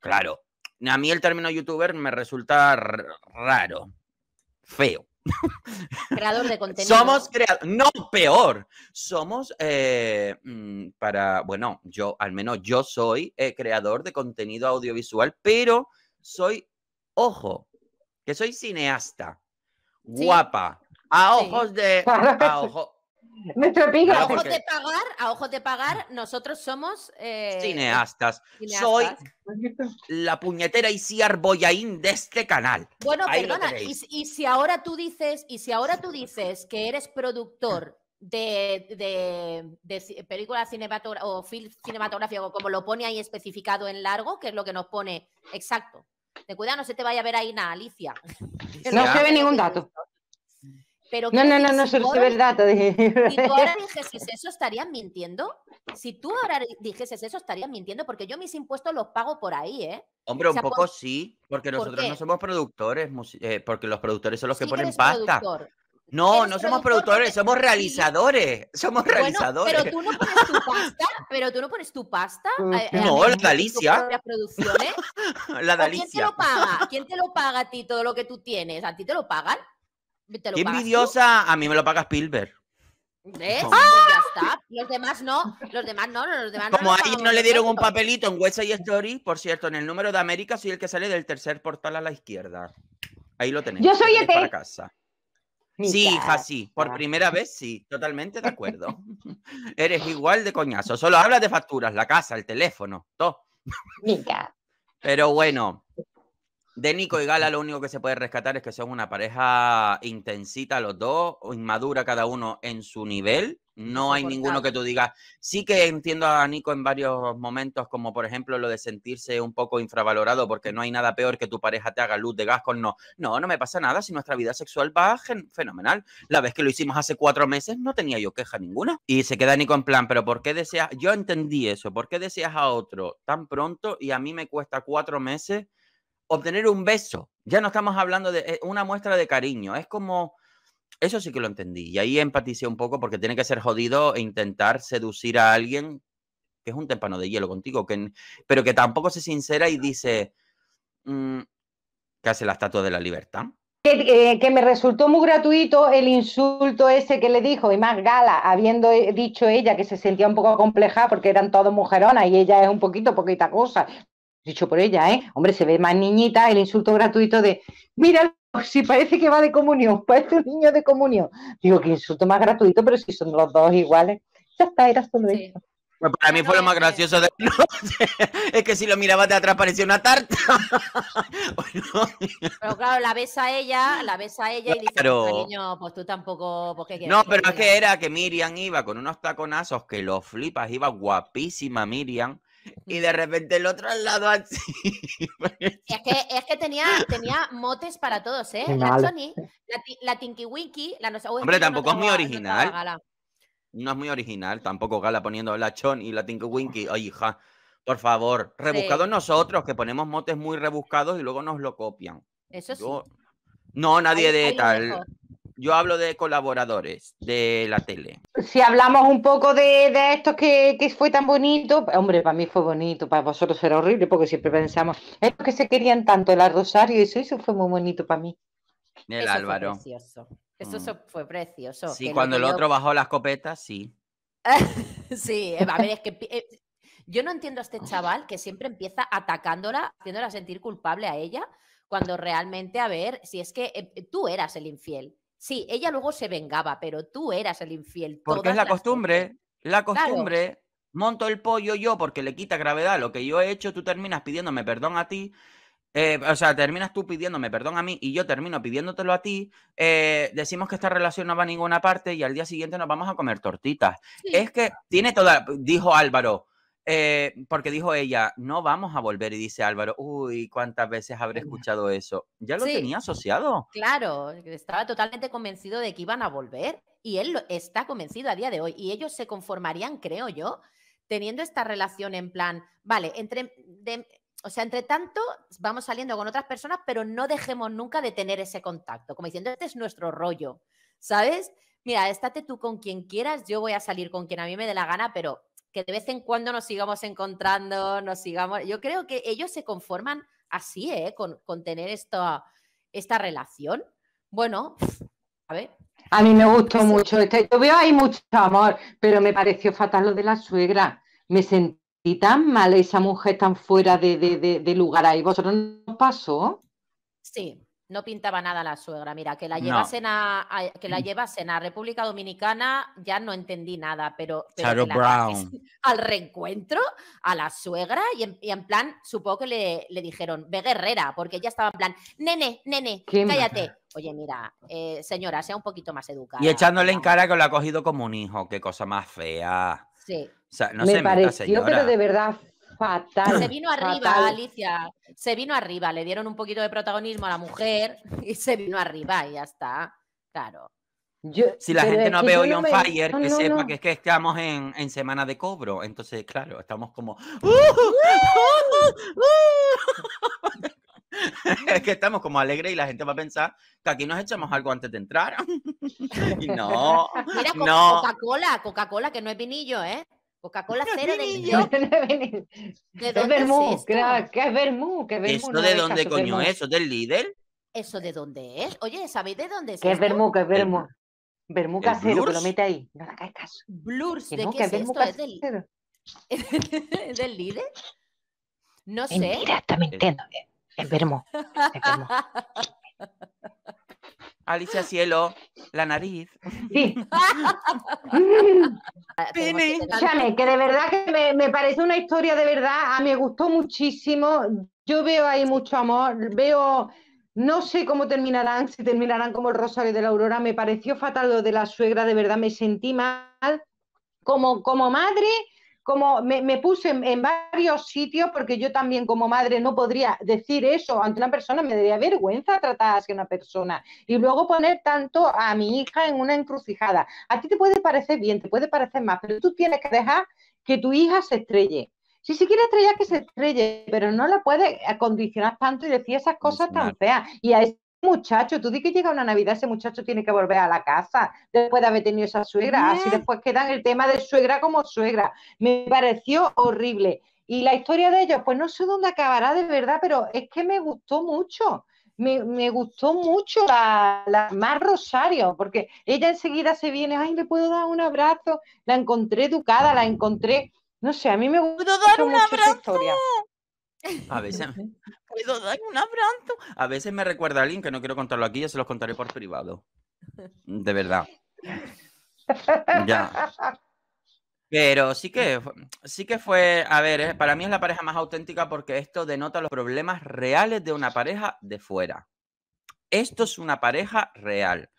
Claro. A mí el término youtuber me resulta raro, feo. Creador de contenido. Somos creador. No, peor. Somos eh, mm, para. Bueno, yo, al menos yo soy eh, creador de contenido audiovisual, pero soy, ojo, soy cineasta, guapa, a ojos de... A ojos de pagar, a ojos de pagar, nosotros somos eh, cineastas. Soy la puñetera y Isiar Boyaín de este canal. Bueno, perdona, y, si ahora tú dices, y si ahora tú dices que eres productor de, de, de película o film cinematográfico, como lo pone ahí especificado en largo, que es lo que nos pone exacto, te no se te vaya a ver ahí nada, Alicia. No se ve ningún dato. Pero no, no, no, no, se ve el dato. Si tú ahora dijeses eso, estarías mintiendo. Si tú ahora dijeses eso, estarías mintiendo, porque yo mis impuestos los pago por ahí, ¿eh? Hombre, un poco sí, porque nosotros no somos productores, eh, porque los productores son los que ponen pasta. No, no somos productores, somos realizadores. Somos realizadores. Pero tú no pones tu pasta, pero tú no eh, eh, la Dalicia. ¿eh? ¿Quién te lo paga? ¿Quién te lo paga a ti todo lo que tú tienes? ¿A ti te lo pagan? envidiosa? A mí me lo paga Spielberg. ¿Ves? Pues ¡Ah! Ya está. Los demás no. Los demás no. Los demás Como ahí a no le dieron un papelito en West Side Story, por cierto, en el número de América soy el que sale del tercer portal a la izquierda. Ahí lo tenemos. Yo soy ET. Para casa sí, hija, sí. Por primera vez, sí. Totalmente de acuerdo. Eres igual de coñazo. Solo hablas de facturas, la casa, el teléfono, todo. Pero bueno, de Nico y Gala lo único que se puede rescatar es que son una pareja intensita los dos, inmadura cada uno en su nivel. No hay ninguno que tú digas. Sí que entiendo a Nico en varios momentos, como por ejemplo lo de sentirse un poco infravalorado porque no hay nada peor que tu pareja te haga luz de gas con no. No, no me pasa nada si nuestra vida sexual va fenomenal. La vez que lo hicimos hace cuatro meses no tenía yo queja ninguna. Y se queda Nico en plan, pero ¿por qué deseas? Yo entendí eso. ¿Por qué deseas a otro tan pronto y a mí me cuesta cuatro meses obtener un beso? Ya no estamos hablando de eh, una muestra de cariño. Es como eso sí que lo entendí. Y ahí empaticé un poco porque tiene que ser jodido e intentar seducir a alguien que es un témpano de hielo contigo, que, pero que tampoco se sincera y dice mm, que hace la estatua de la libertad. Que, eh, que, me resultó muy gratuito el insulto ese que le dijo, y más Gala, habiendo eh, dicho ella que se sentía un poco compleja porque eran todos mujeronas y ella es un poquito poquita cosa, dicho por ella, ¿eh? Hombre, se ve más niñita el insulto gratuito de, mira si pues parece que va de comunión, parece un niño de comunión. Digo, que insulto más gratuito, pero si son los dos iguales, ya está, era solo eso. para mí fue lo más gracioso de Es que si lo mirabas de atrás parecía una tarta. Pero claro, la besa a ella, la besa a ella y dices, pues tú tampoco. Pues, no, pero es que era que Miriam iba con unos taconazos que los flipas, iba guapísima Miriam y de repente el otro al lado así. Pues. Es que, tenía, tenía motes para todos, ¿eh? La la, Tinky Winky, Hombre, tampoco es muy original. No, es muy original, tampoco Gala poniendo la Chon y la Tinky Winky. Ay, hija, por favor, rebuscados nosotros, que ponemos motes muy rebuscados y luego nos lo copian. Eso sí. No, nadie de tal. Yo hablo de colaboradores de la tele. Si hablamos un poco de, esto que, fue tan bonito, hombre, para mí fue bonito, para vosotros era horrible, porque siempre pensamos, es que se querían tanto el Rosario, y eso, eso fue muy bonito para mí. El Álvaro. precioso. Eso mm. fue precioso. Sí, cuando el otro bajó las copetas, sí. sí, eh, a ver, es que eh, yo no entiendo a este chaval que siempre empieza atacándola, haciéndola sentir culpable a ella, cuando realmente, a ver, si es que eh, tú eras el infiel. Sí, ella luego se vengaba, pero tú eras el infiel. Porque es la costumbre, la costumbre. Monto el pollo yo porque le quita gravedad lo que yo he hecho, tú terminas pidiéndome perdón a ti. Eh, o sea, terminas tú pidiéndome perdón a mí y yo termino pidiéndotelo a ti. Eh, decimos que esta relación no va a ninguna parte y al día siguiente nos vamos a comer tortitas. Es que tiene toda, dijo Álvaro, eh, porque dijo ella, no vamos a volver. Y dice Álvaro, uy, ¿cuántas veces habré escuchado eso? Ya lo tenía asociado. Claro, estaba totalmente convencido de que iban a volver y él está convencido a día de hoy. Y ellos se conformarían, creo yo, teniendo esta relación en plan, vale, entre... o sea, entre tanto, vamos saliendo con otras personas, pero no dejemos nunca de tener ese contacto, como diciendo, este es nuestro rollo, ¿sabes? Mira, estate tú con quien quieras, yo voy a salir con quien a mí me dé la gana, pero que de vez en cuando nos sigamos encontrando, nos sigamos... Yo creo que ellos se conforman así, ¿eh? Con, tener esta, esta relación. Bueno, a ver, a mí me gustó mucho este. Yo veo ahí mucho amor, pero me pareció fatal lo de la suegra. Me sentí tan mal, esa mujer tan fuera de, lugar ahí. ¿Vosotros no pasó? Sí, no pintaba nada la suegra. Mira, que la llevasen, a, que la mm. llevasen a República Dominicana ya no entendí nada, pero, pero al reencuentro, a la suegra, y en, plan, supongo que le, dijeron, ve guerrera, porque ella estaba en plan, nene, nene, cállate. Oye, mira, eh, señora, sea un poquito más educada. Y echándole en cara que lo ha cogido como un hijo, qué cosa más fea. Sí. O sea, no me pareció, pero de verdad se vino arriba, Alicia. Se vino arriba. Le dieron un poquito de protagonismo a la mujer y se vino arriba y ya está. Claro. si la gente no ve hoy on fire, que sepa que es que estamos en, en, semana de cobro. Entonces, claro, estamos como. ¡Uh! es que estamos como alegres y la gente va a pensar que aquí nos echamos algo antes de entrar. no. Mira, Coca-Cola, Coca-Cola, que no es vinillo, ¿eh? Coca-Cola cero de niño. ¿Qué es vermú, ¿Qué es vermú? ¿Qué vermú? ¿Eso de dónde coño es? ¿Eso del líder? ¿Eso de dónde es? Oye, ¿sabéis de dónde es? ¿Qué es vermú? ¿Qué es vermú? Vermú casero, que lo mete ahí. No le caigas. Blurs, ¿de qué, es esto? ¿Es del... ¿Es del líder? No sé. Mira, está mintiendo. Es vermú. Es vermú. Alicia Cielo, la nariz. Sí. Escúchame, que de verdad que me, parece una historia de verdad, A ah, me gustó muchísimo. Yo veo ahí mucho amor, veo, no sé cómo terminarán, si terminarán como el Rosario de la Aurora. Me pareció fatal lo de la suegra, de verdad me sentí mal. Como, como madre, como me, puse en, varios sitios porque yo también como madre no podría decir eso ante una persona, me daría vergüenza tratar así a una persona y luego poner tanto a mi hija en una encrucijada. A ti te puede parecer bien, te puede parecer más, pero tú tienes que dejar que tu hija se estrelle. Si se quiere estrellar, que se estrelle, pero no la puede acondicionar tanto y decir esas cosas tan feas. Y a muchacho, tú di que llega una Navidad, ese muchacho tiene que volver a la casa después de haber tenido esa suegra. Así después quedan el tema de suegra como suegra. Me pareció horrible. Y la historia de ellos, pues no sé dónde acabará de verdad, pero es que me gustó mucho. Me, gustó mucho la, la Mar Rosario, porque ella enseguida se viene, ay, le puedo dar un abrazo. La encontré educada, la encontré, no sé, a mí me gustó dar mucho un abrazo? A veces A veces me recuerda a alguien que no quiero contarlo aquí, ya se los contaré por privado. De verdad. Ya. Pero sí que, sí que fue, a ver, eh, para mí es la pareja más auténtica porque esto denota los problemas reales de una pareja de fuera. Esto es una pareja real.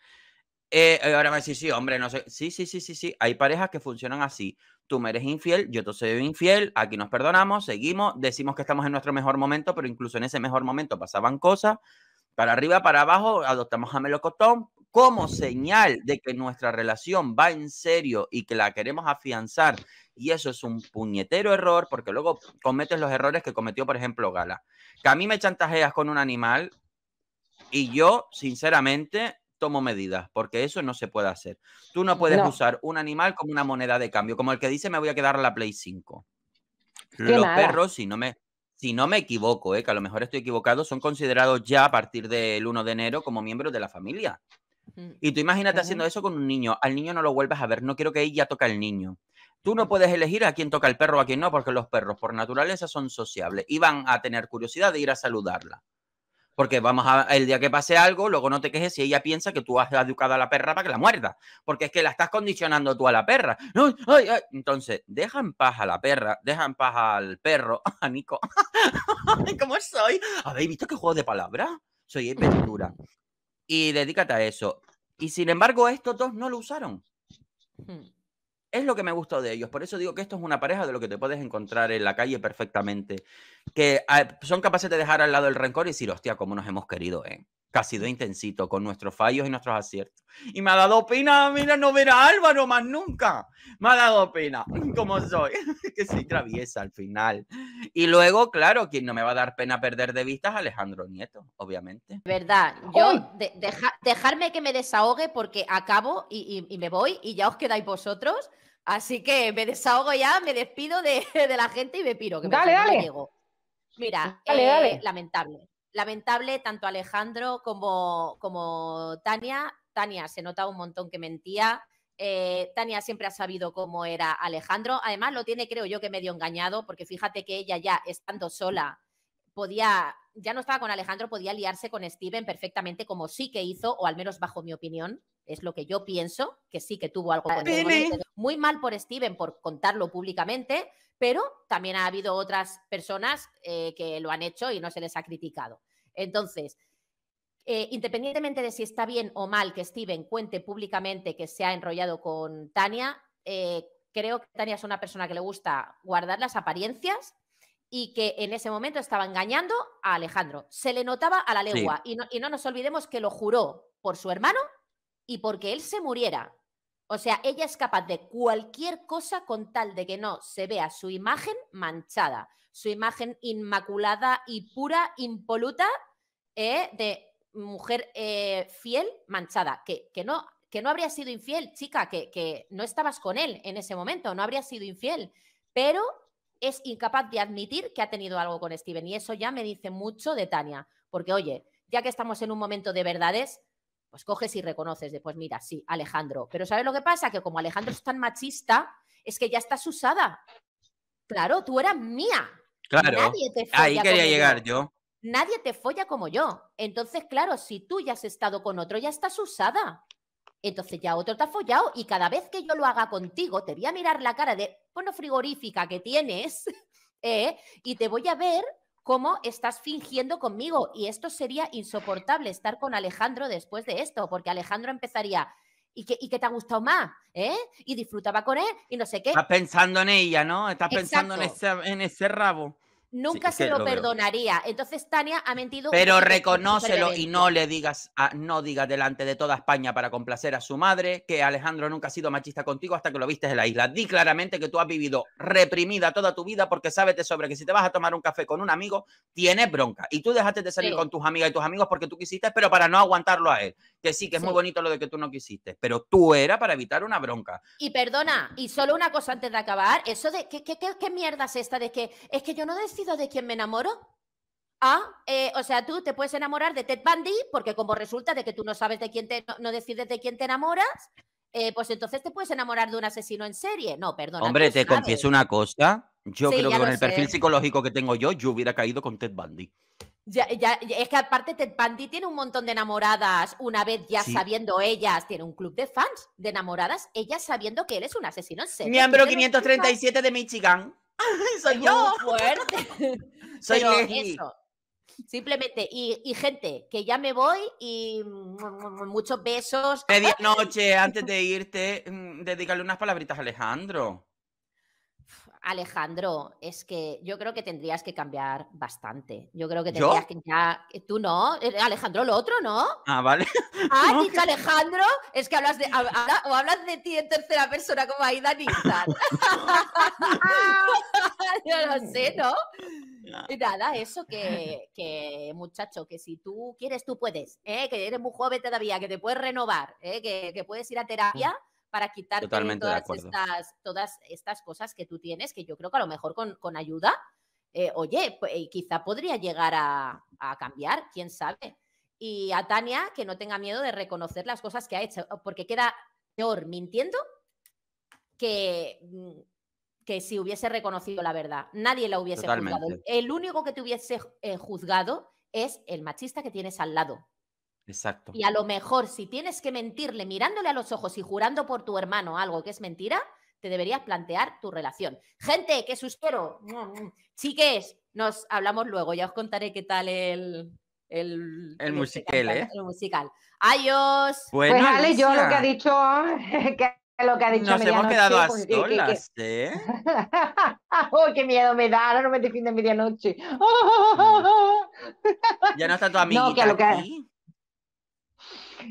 Eh, eh, ahora me decís, sí, hombre, no sé. Sí, sí, sí, sí, sí. Hay parejas que funcionan así tú me eres infiel, yo te soy infiel, aquí nos perdonamos, seguimos, decimos que estamos en nuestro mejor momento, pero incluso en ese mejor momento pasaban cosas, para arriba, para abajo, adoptamos a Melocotón como señal de que nuestra relación va en serio y que la queremos afianzar. Y eso es un puñetero error porque luego cometes los errores que cometió, por ejemplo, Gala. Que a mí me chantajeas con un animal y yo, sinceramente, tomo medidas, porque eso no se puede hacer. Tú no puedes usar un animal como una moneda de cambio, como el que dice me voy a quedar la Play 5. Los perros, si no me, si no me equivoco, eh, que a lo mejor estoy equivocado, son considerados ya a partir del 1 de enero como miembros de la familia. Mm. Y tú imagínate haciendo eso con un niño. Al niño no lo vuelves a ver. No quiero que ella toca al niño. Tú no mm. puedes elegir a quién toca el perro o a quién no, porque los perros por naturaleza son sociables y van a tener curiosidad de ir a saludarla. Porque vamos a, el día que pase algo, luego no te quejes si ella piensa que tú has educado a la perra para que la muerda. Porque es que la estás condicionando tú a la perra. Entonces, dejan en paz a la perra, dejan en paz al perro, a Nico. ¿Cómo soy? ¿Habéis visto qué juego de palabras? Soy pintura. Y dedícate a eso. Y sin embargo, estos dos no lo usaron. Hmm. Es lo que me gustó de ellos. Por eso digo que esto es una pareja de lo que te puedes encontrar en la calle perfectamente que ah, son capaces de dejar al lado el rencor y decir, hostia, cómo nos hemos querido, ¿eh? Casi de intensito, con nuestros fallos y nuestros aciertos. Y me ha dado pena, mira, no ver a Álvaro más nunca. Me ha dado pena, mm, como soy, que soy traviesa al final. Y luego, claro, quien no me va a dar pena perder de vista es Alejandro Nieto, obviamente. Verdad, yo de, dejarme que me desahogue porque acabo y, me voy y ya os quedáis vosotros. Así que me desahogo ya, me despido de, la gente y me piro. Que dale, dale. Mira, eh, lamentable. Lamentable tanto Alejandro como, como Tania. Tania se notaba un montón que mentía. Eh, Tania siempre ha sabido cómo era Alejandro. Además, lo tiene, creo yo, que medio engañado, porque fíjate que ella ya estando sola podía, ya no estaba con Alejandro, podía liarse con Steven perfectamente, como sí que hizo, o al menos bajo mi opinión, es lo que yo pienso, que sí que tuvo algo con él. Muy mal por Steven por contarlo públicamente, pero también ha habido otras personas eh, que lo han hecho y no se les ha criticado. Entonces, eh, independientemente de si está bien o mal que Steven cuente públicamente que se ha enrollado con Tania, eh, creo que Tania es una persona que le gusta guardar las apariencias y que en ese momento estaba engañando a Alejandro. Se le notaba a la lengua y, y no nos olvidemos que lo juró por su hermano y porque él se muriera. O sea, ella es capaz de cualquier cosa con tal de que no se vea su imagen manchada, su imagen inmaculada y pura, impoluta, eh, de mujer eh, fiel, manchada, que, que, no, que no habría sido infiel, chica, que, que no estabas con él en ese momento, no habría sido infiel, pero es incapaz de admitir que ha tenido algo con Steven. Y eso ya me dice mucho de Tania, porque oye, ya que estamos en un momento de verdades, pues coges y reconoces, después mira, sí, Alejandro. Pero ¿sabes lo que pasa? Que como Alejandro es tan machista, es que ya estás usada. Claro, tú eras mía. Claro. Ahí quería llegar yo. Nadie te folla como yo. Entonces, claro, si tú ya has estado con otro, ya estás usada. Entonces ya otro te ha follado y cada vez que yo lo haga contigo, te voy a mirar la cara de, bueno, frigorífica que tienes ¿eh? y te voy a ver cómo estás fingiendo conmigo. Y esto sería insoportable estar con Alejandro después de esto, porque Alejandro empezaría, ¿y qué, que te ha gustado más? ¿Eh? Y disfrutaba con él y no sé qué. Estás pensando en ella, ¿no? Estás pensando en ese, en ese rabo. Nunca se lo, perdonaría. Entonces Tania ha mentido. Pero reconócelo y no le digas, a, no digas delante de toda España para complacer a su madre que Alejandro nunca ha sido machista contigo hasta que lo viste en la isla. Di claramente que tú has vivido reprimida toda tu vida porque sábete sobre que si te vas a tomar un café con un amigo, tienes bronca. Y tú dejaste de salir con tus amigas y tus amigos porque tú quisiste, pero para no aguantarlo a él. Que sí, que es muy bonito lo de que tú no quisiste, pero tú era para evitar una bronca. Y perdona, y solo una cosa antes de acabar, eso de, ¿qué, qué, qué, qué mierda es esta de que es que yo no decía de quien me enamoro? Ah, eh, o sea, tú te puedes enamorar de Ted Bundy porque como resulta de que tú no sabes de quién te, no, decides de quién te enamoras, eh, pues entonces te puedes enamorar de un asesino en serie. No, perdón. Hombre, te confieso una cosa. Yo creo que con el perfil psicológico que tengo yo, yo hubiera caído con Ted Bundy. Ya, es que aparte Ted Bundy tiene un montón de enamoradas, una vez ya sabiendo ellas, tiene un club de fans de enamoradas, ellas sabiendo que él es un asesino en serie. Miembro 537 de Michigan. soy yo. fuerte. soy yo Simplemente, y, gente, que ya me voy y mm, muchos besos. Medianoche, antes de irte, mm, Dedícale unas palabritas a Alejandro. Alejandro, es que yo creo que tendrías que cambiar bastante. Yo creo que tendrías que ya. Eh, tú no, eh, Alejandro, lo otro no. Ah, vale. Ah, Alejandro, es que hablas de. o hablas de ti en tercera persona como ahí yo lo sé, ¿no? nada, eso que, que, muchacho, que si tú quieres, tú puedes. ¿eh? Que eres muy joven todavía, que te puedes renovar, que puedes ir a terapia para quitarte todas estas, cosas que tú tienes, que yo creo que a lo mejor con, ayuda, eh, oye, pues, quizá podría llegar a, cambiar, quién sabe. Y a Tania que no tenga miedo de reconocer las cosas que ha hecho, porque queda peor mintiendo que mm, que si hubiese reconocido la verdad. Nadie la hubiese juzgado. El único que te hubiese eh, juzgado es el machista que tienes al lado. Exacto. Y a lo mejor si tienes que mentirle mirándole a los ojos y jurando por tu hermano algo que es mentira, te deberías plantear tu relación. Gente, que suspiro. Mm, mm. Chiques, nos hablamos luego. Ya os contaré qué tal el, el, ¿eh? musical, Adiós. Bueno, pues yo lo que ha dicho, Nos hemos quedado a pues, solas, ¿eh? qué miedo me da! Ahora no me defiende medianoche. Mm. ya no está tu amiga. aquí.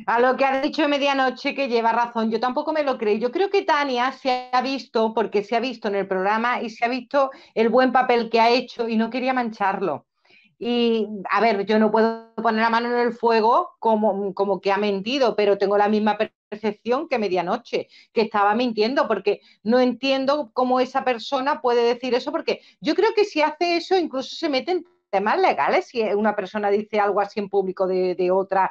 A lo que ha dicho medianoche que lleva razón, yo tampoco me lo creo. Yo creo que Tania se ha visto, porque se ha visto en el programa y se ha visto el buen papel que ha hecho y no quería mancharlo. Y a ver, yo no puedo poner la mano en el fuego como, como que ha mentido, pero tengo la misma percepción que medianoche, que estaba mintiendo, porque no entiendo cómo esa persona puede decir eso, porque yo creo que si hace eso incluso se mete en temas legales si una persona dice algo así en público de, de, otra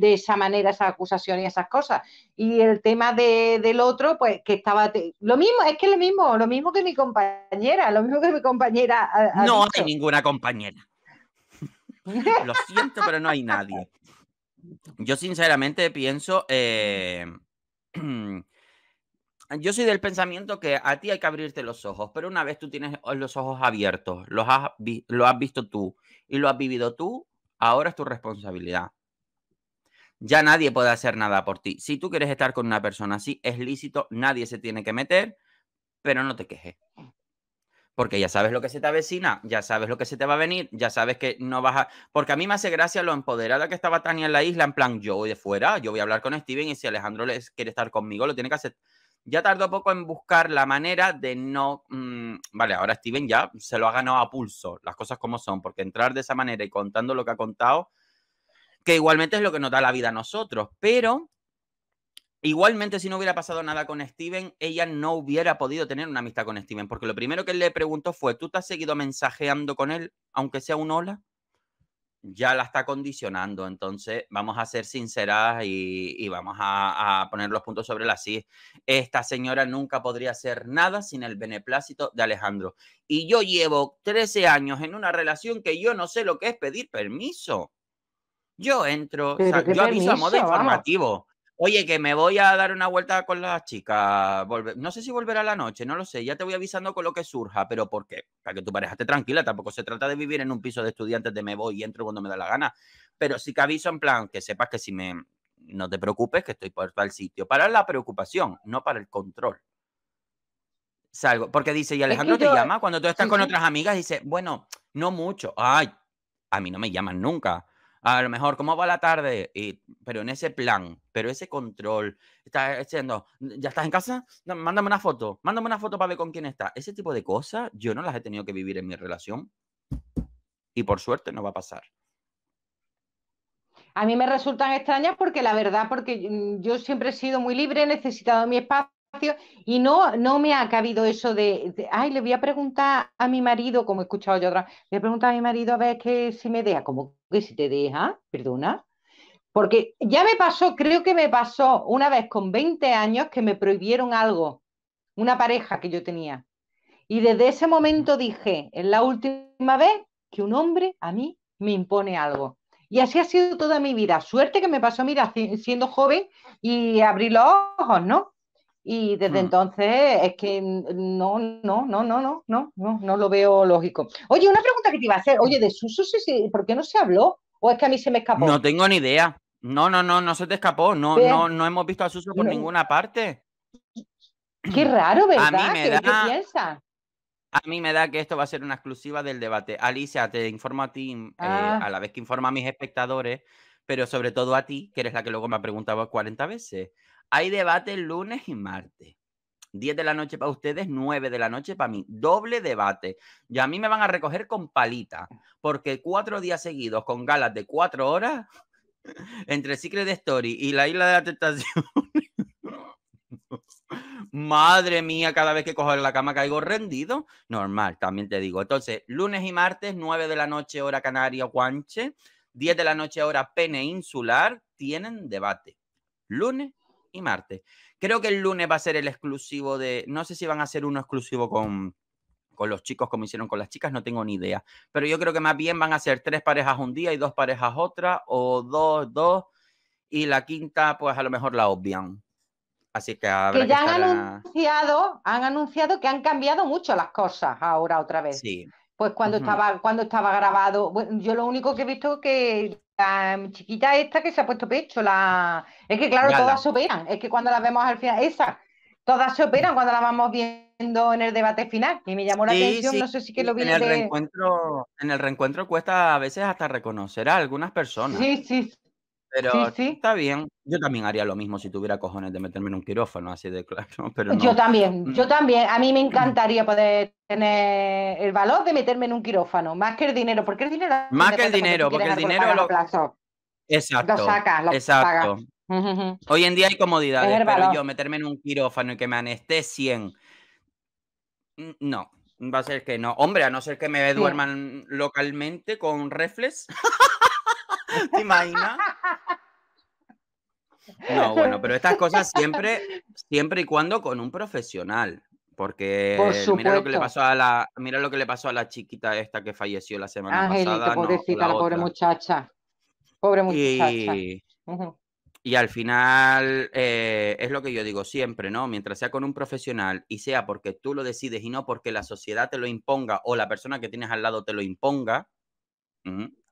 de esa manera esa acusación y esas cosas. Y el tema del otro, pues que estaba... Lo mismo, es que lo mismo, lo mismo que mi compañera, lo mismo que mi compañera... no hay ninguna compañera. lo siento, pero no hay nadie. Yo sinceramente pienso... Eh, yo soy del pensamiento que a ti hay que abrirte los ojos, pero una vez tú tienes los ojos abiertos, los has, lo has visto tú y lo has vivido tú, ahora es tu responsabilidad ya nadie puede hacer nada por ti. Si tú quieres estar con una persona así, es lícito, nadie se tiene que meter, pero no te quejes. Porque ya sabes lo que se te avecina, ya sabes lo que se te va a venir, ya sabes que no vas a... Porque a mí me hace gracia lo empoderada que estaba Tania en la isla, en plan, yo voy de fuera, yo voy a hablar con Steven y si Alejandro les quiere estar conmigo, lo tiene que hacer. Ya tardó poco en buscar la manera de no... Mm, vale, ahora Steven ya se lo ha ganado a pulso, las cosas como son, porque entrar de esa manera y contando lo que ha contado, que igualmente es lo que nos da la vida a nosotros, pero Igualmente, si no hubiera pasado nada con Steven, ella no hubiera podido tener una amistad con Steven, porque lo primero que él le preguntó fue, ¿tú te has seguido mensajeando con él, aunque sea un hola? Ya la está condicionando, entonces vamos a ser sinceras y, vamos a, poner los puntos sobre la silla. Esta señora nunca podría hacer nada sin el beneplácito de Alejandro. Y yo llevo 13 años en una relación que yo no sé lo que es pedir permiso. Yo entro, yo aviso a modo informativo. Oye, que me voy a dar una vuelta con las chicas. No sé si volverá a la noche, no lo sé. Ya te voy avisando con lo que surja, pero ¿por qué? Para que tu pareja esté tranquila. Tampoco se trata de vivir en un piso de estudiantes de me voy y entro cuando me da la gana. Pero sí que aviso en plan que sepas que si me. No te preocupes, que estoy por tal sitio. Para la preocupación, no para el control. Salgo. Porque dice, y Alejandro te llama cuando tú estás con otras amigas, dice, bueno, no mucho. Ay, a mí no me llaman nunca a lo mejor, ¿cómo va la tarde? Y, pero en ese plan, pero ese control, estás diciendo, ¿ya estás en casa? mándame una foto, mándame una foto para ver con quién está. Ese tipo de cosas yo no las he tenido que vivir en mi relación y por suerte no va a pasar. A mí me resultan extrañas porque la verdad, porque mm, yo siempre he sido muy libre, he necesitado mi espacio y no, no me ha cabido eso de, ay, le voy a preguntar a mi marido, como he escuchado yo otra, le voy a a mi marido a ver que si me deja, como que si te deja, perdona. Porque ya me pasó, creo que me pasó una vez con 20 años que me prohibieron algo, una pareja que yo tenía. Y desde ese momento dije, es la última vez que un hombre a mí me impone algo. Y así ha sido toda mi vida. Suerte que me pasó, mira, siendo joven y abrir los ojos, ¿no? Y desde ah. entonces es que no, no, no, no, no, no, no, no lo veo lógico. Oye, una pregunta que te iba a hacer. Oye, de Suso, sí, sí, ¿por qué no se habló? ¿O es que a mí se me escapó? No tengo ni idea. No, no, no, no se te escapó. No, no, no hemos visto a Suso por ninguna parte. Qué raro, ¿verdad? A mí me da... que esto va a ser una exclusiva del debate. Alicia, te informo a ti, mm, eh, ah. a la vez que informo a mis espectadores, pero sobre todo a ti, que eres la que luego me ha preguntado 40 veces. Hay debate lunes y martes. 10 de la noche para ustedes, 9 de la noche para mí. Doble debate. Y a mí me van a recoger con palita, porque cuatro días seguidos con galas de cuatro horas entre Secret Story y la Isla de la Tentación. Madre mía, cada vez que cojo la cama caigo rendido. Normal, también te digo. Entonces, lunes y martes, 9 de la noche, hora canaria, guanche. 10 de la noche, hora pene insular. Tienen debate. Lunes y martes. Creo que el lunes va a ser el exclusivo de. No sé si van a ser uno exclusivo con, los chicos como hicieron con las chicas, no tengo ni idea. Pero yo creo que más bien van a ser tres parejas un día y dos parejas otra, o dos, dos, y la quinta, pues a lo mejor la obvian. Así que, habrá que ya han, anunciado, han anunciado que han cambiado mucho las cosas ahora otra vez. Sí. Pues cuando estaba, cuando estaba grabado, yo lo único que he visto que la chiquita esta que se ha puesto pecho, la... Es que claro, todas se operan, es que cuando las vemos al final, esa, todas se operan cuando las vamos viendo en el debate final, y me llamó la atención, no sé si que lo vi en el reencuentro En el reencuentro cuesta a veces hasta reconocer a algunas personas. Sí, sí, pero sí, está bien. Yo también haría lo mismo si tuviera cojones de meterme en un quirófano, así de claro. Pero Yo también, yo mm. también. A mí me mm. encantaría poder tener el valor de meterme en un quirófano, más que el dinero, porque el dinero. Más que el dinero, porque el dinero lo. Plazo. Exacto. Lo sacas, exacto. Hoy en día hay comodidades, pero yo meterme en un quirófano y que me anestesien. Mm, no, va a ser que no. Hombre, a no ser que me duerman localmente con reflex. imagina no, bueno, pero estas cosas siempre, siempre y cuando con un profesional. Porque mira lo que le pasó a la, mira lo que le pasó a la chiquita esta que falleció la semana pasada. la, pobre muchacha. Pobre muchacha. Y, al final eh, es lo que yo digo siempre, ¿no? Mientras sea con un profesional y sea porque tú lo decides y no porque la sociedad te lo imponga o la persona que tienes al lado te lo imponga,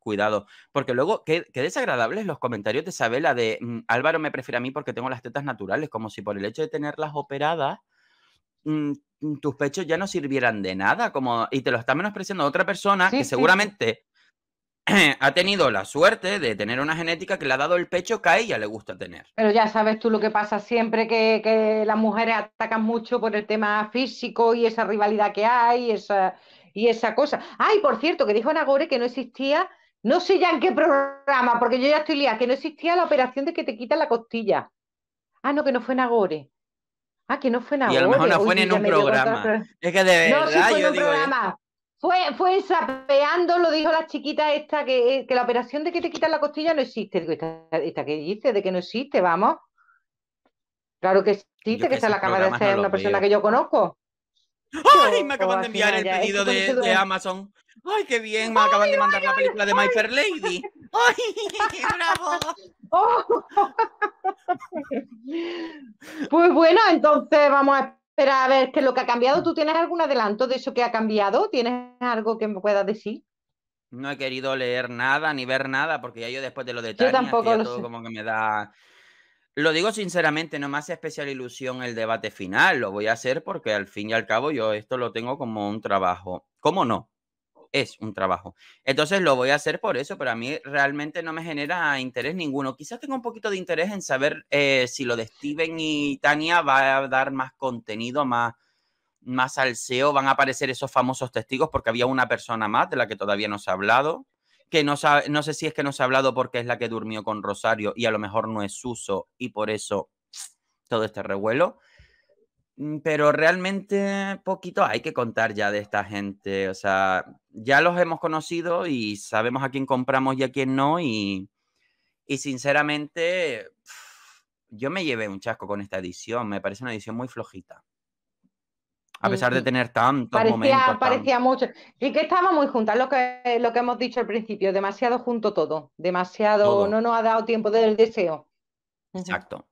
cuidado. Porque luego, qué, qué desagradables los comentarios de Isabela de mm, Álvaro me prefiere a mí porque tengo las tetas naturales, como si por el hecho de tenerlas operadas mm, mm, tus pechos ya no sirvieran de nada, como y te lo está menospreciando otra persona que seguramente ha tenido la suerte de tener una genética que le ha dado el pecho que a ella le gusta tener. Pero ya sabes tú lo que pasa siempre que, las mujeres atacan mucho por el tema físico y esa rivalidad que hay, esa y esa cosa. Ay, por cierto, que dijo Nagore que no existía no sé ya en qué programa, porque yo ya estoy liada, que no existía la operación de que te quitan la costilla. Ah, no, que no fue en Agore. Ah, que no fue en Agore. Y a lo mejor no fue en un programa. Es que de verdad fue yo eh. Fue, fue sapeando, lo dijo la chiquita esta, eh, que, la operación de que te quitan la costilla no existe. Digo, esta, esta que dice, de que no existe, vamos. Claro que existe, que, está se la acaba de hacer una persona que yo conozco. ¡Ay! Me acaban de enviar el pedido de, Amazon. ¡Ay, qué bien! Me acaban de mandar la película de My Fair Lady. ¡Ay, qué bravo! Oh. Pues bueno, entonces vamos a esperar a ver qué es lo que ha cambiado. ¿Tú tienes algún adelanto de eso que ha cambiado? ¿Tienes algo que me puedas decir? No he querido leer nada ni ver nada porque ya yo después de lo de yo tampoco como que me da lo digo sinceramente, no me hace especial ilusión el debate final, lo voy a hacer porque al fin y al cabo yo esto lo tengo como un trabajo. ¿Cómo no? Es un trabajo. Entonces lo voy a hacer por eso, pero a mí realmente no me genera interés ninguno. Quizás tenga un poquito de interés en saber eh, si lo de Steven y Tania va a dar más contenido, más, más seo van a aparecer esos famosos testigos porque había una persona más de la que todavía no se ha hablado que no, sabe, no sé si es que no se ha hablado porque es la que durmió con Rosario y a lo mejor no es uso y por eso todo este revuelo. Mm, pero realmente poquito hay que contar ya de esta gente. O sea, ya los hemos conocido y sabemos a quién compramos y a quién no. y sinceramente, yo me llevé un chasco con esta edición. Me parece una edición muy flojita a pesar de tener tantos parecía, momentos. Parecía mucho. Y que estábamos muy juntas, lo que, lo que hemos dicho al principio, demasiado junto todo, demasiado, no nos ha dado tiempo del deseo. Exacto.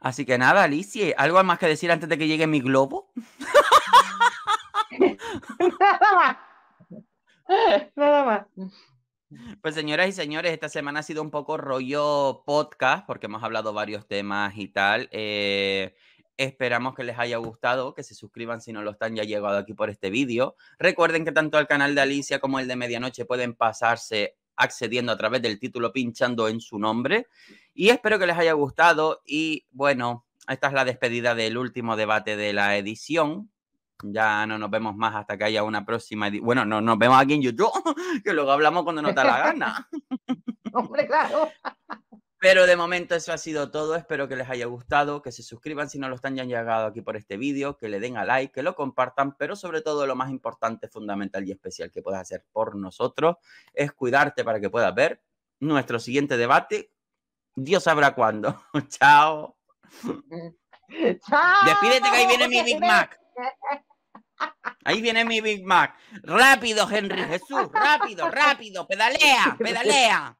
Así que nada, Alicia, ¿algo más que decir antes de que llegue mi globo? nada más. Nada más. Pues señoras y señores, esta semana ha sido un poco rollo podcast porque hemos hablado varios temas y tal. Eh, Esperamos que les haya gustado, que se suscriban si no lo están ya llegado aquí por este vídeo. Recuerden que tanto el canal de Alicia como el de Medianoche pueden pasarse accediendo a través del título pinchando en su nombre. Y espero que les haya gustado y bueno, esta es la despedida del último debate de la edición. Ya no nos vemos más hasta que haya una próxima. Bueno, no nos vemos aquí en YouTube, que luego hablamos cuando nos da la gana. Hombre, claro. Pero de momento eso ha sido todo. Espero que les haya gustado, que se suscriban si no lo están ya llegado aquí por este vídeo, que le den a like, que lo compartan, pero sobre todo lo más importante, fundamental y especial que puedas hacer por nosotros es cuidarte para que puedas ver nuestro siguiente debate. Dios sabrá cuándo. Chao. Chao. Despídete que ahí viene mi Big Mac. Ahí viene mi Big Mac. Rápido, Henry Jesús, rápido, rápido, pedalea, pedalea.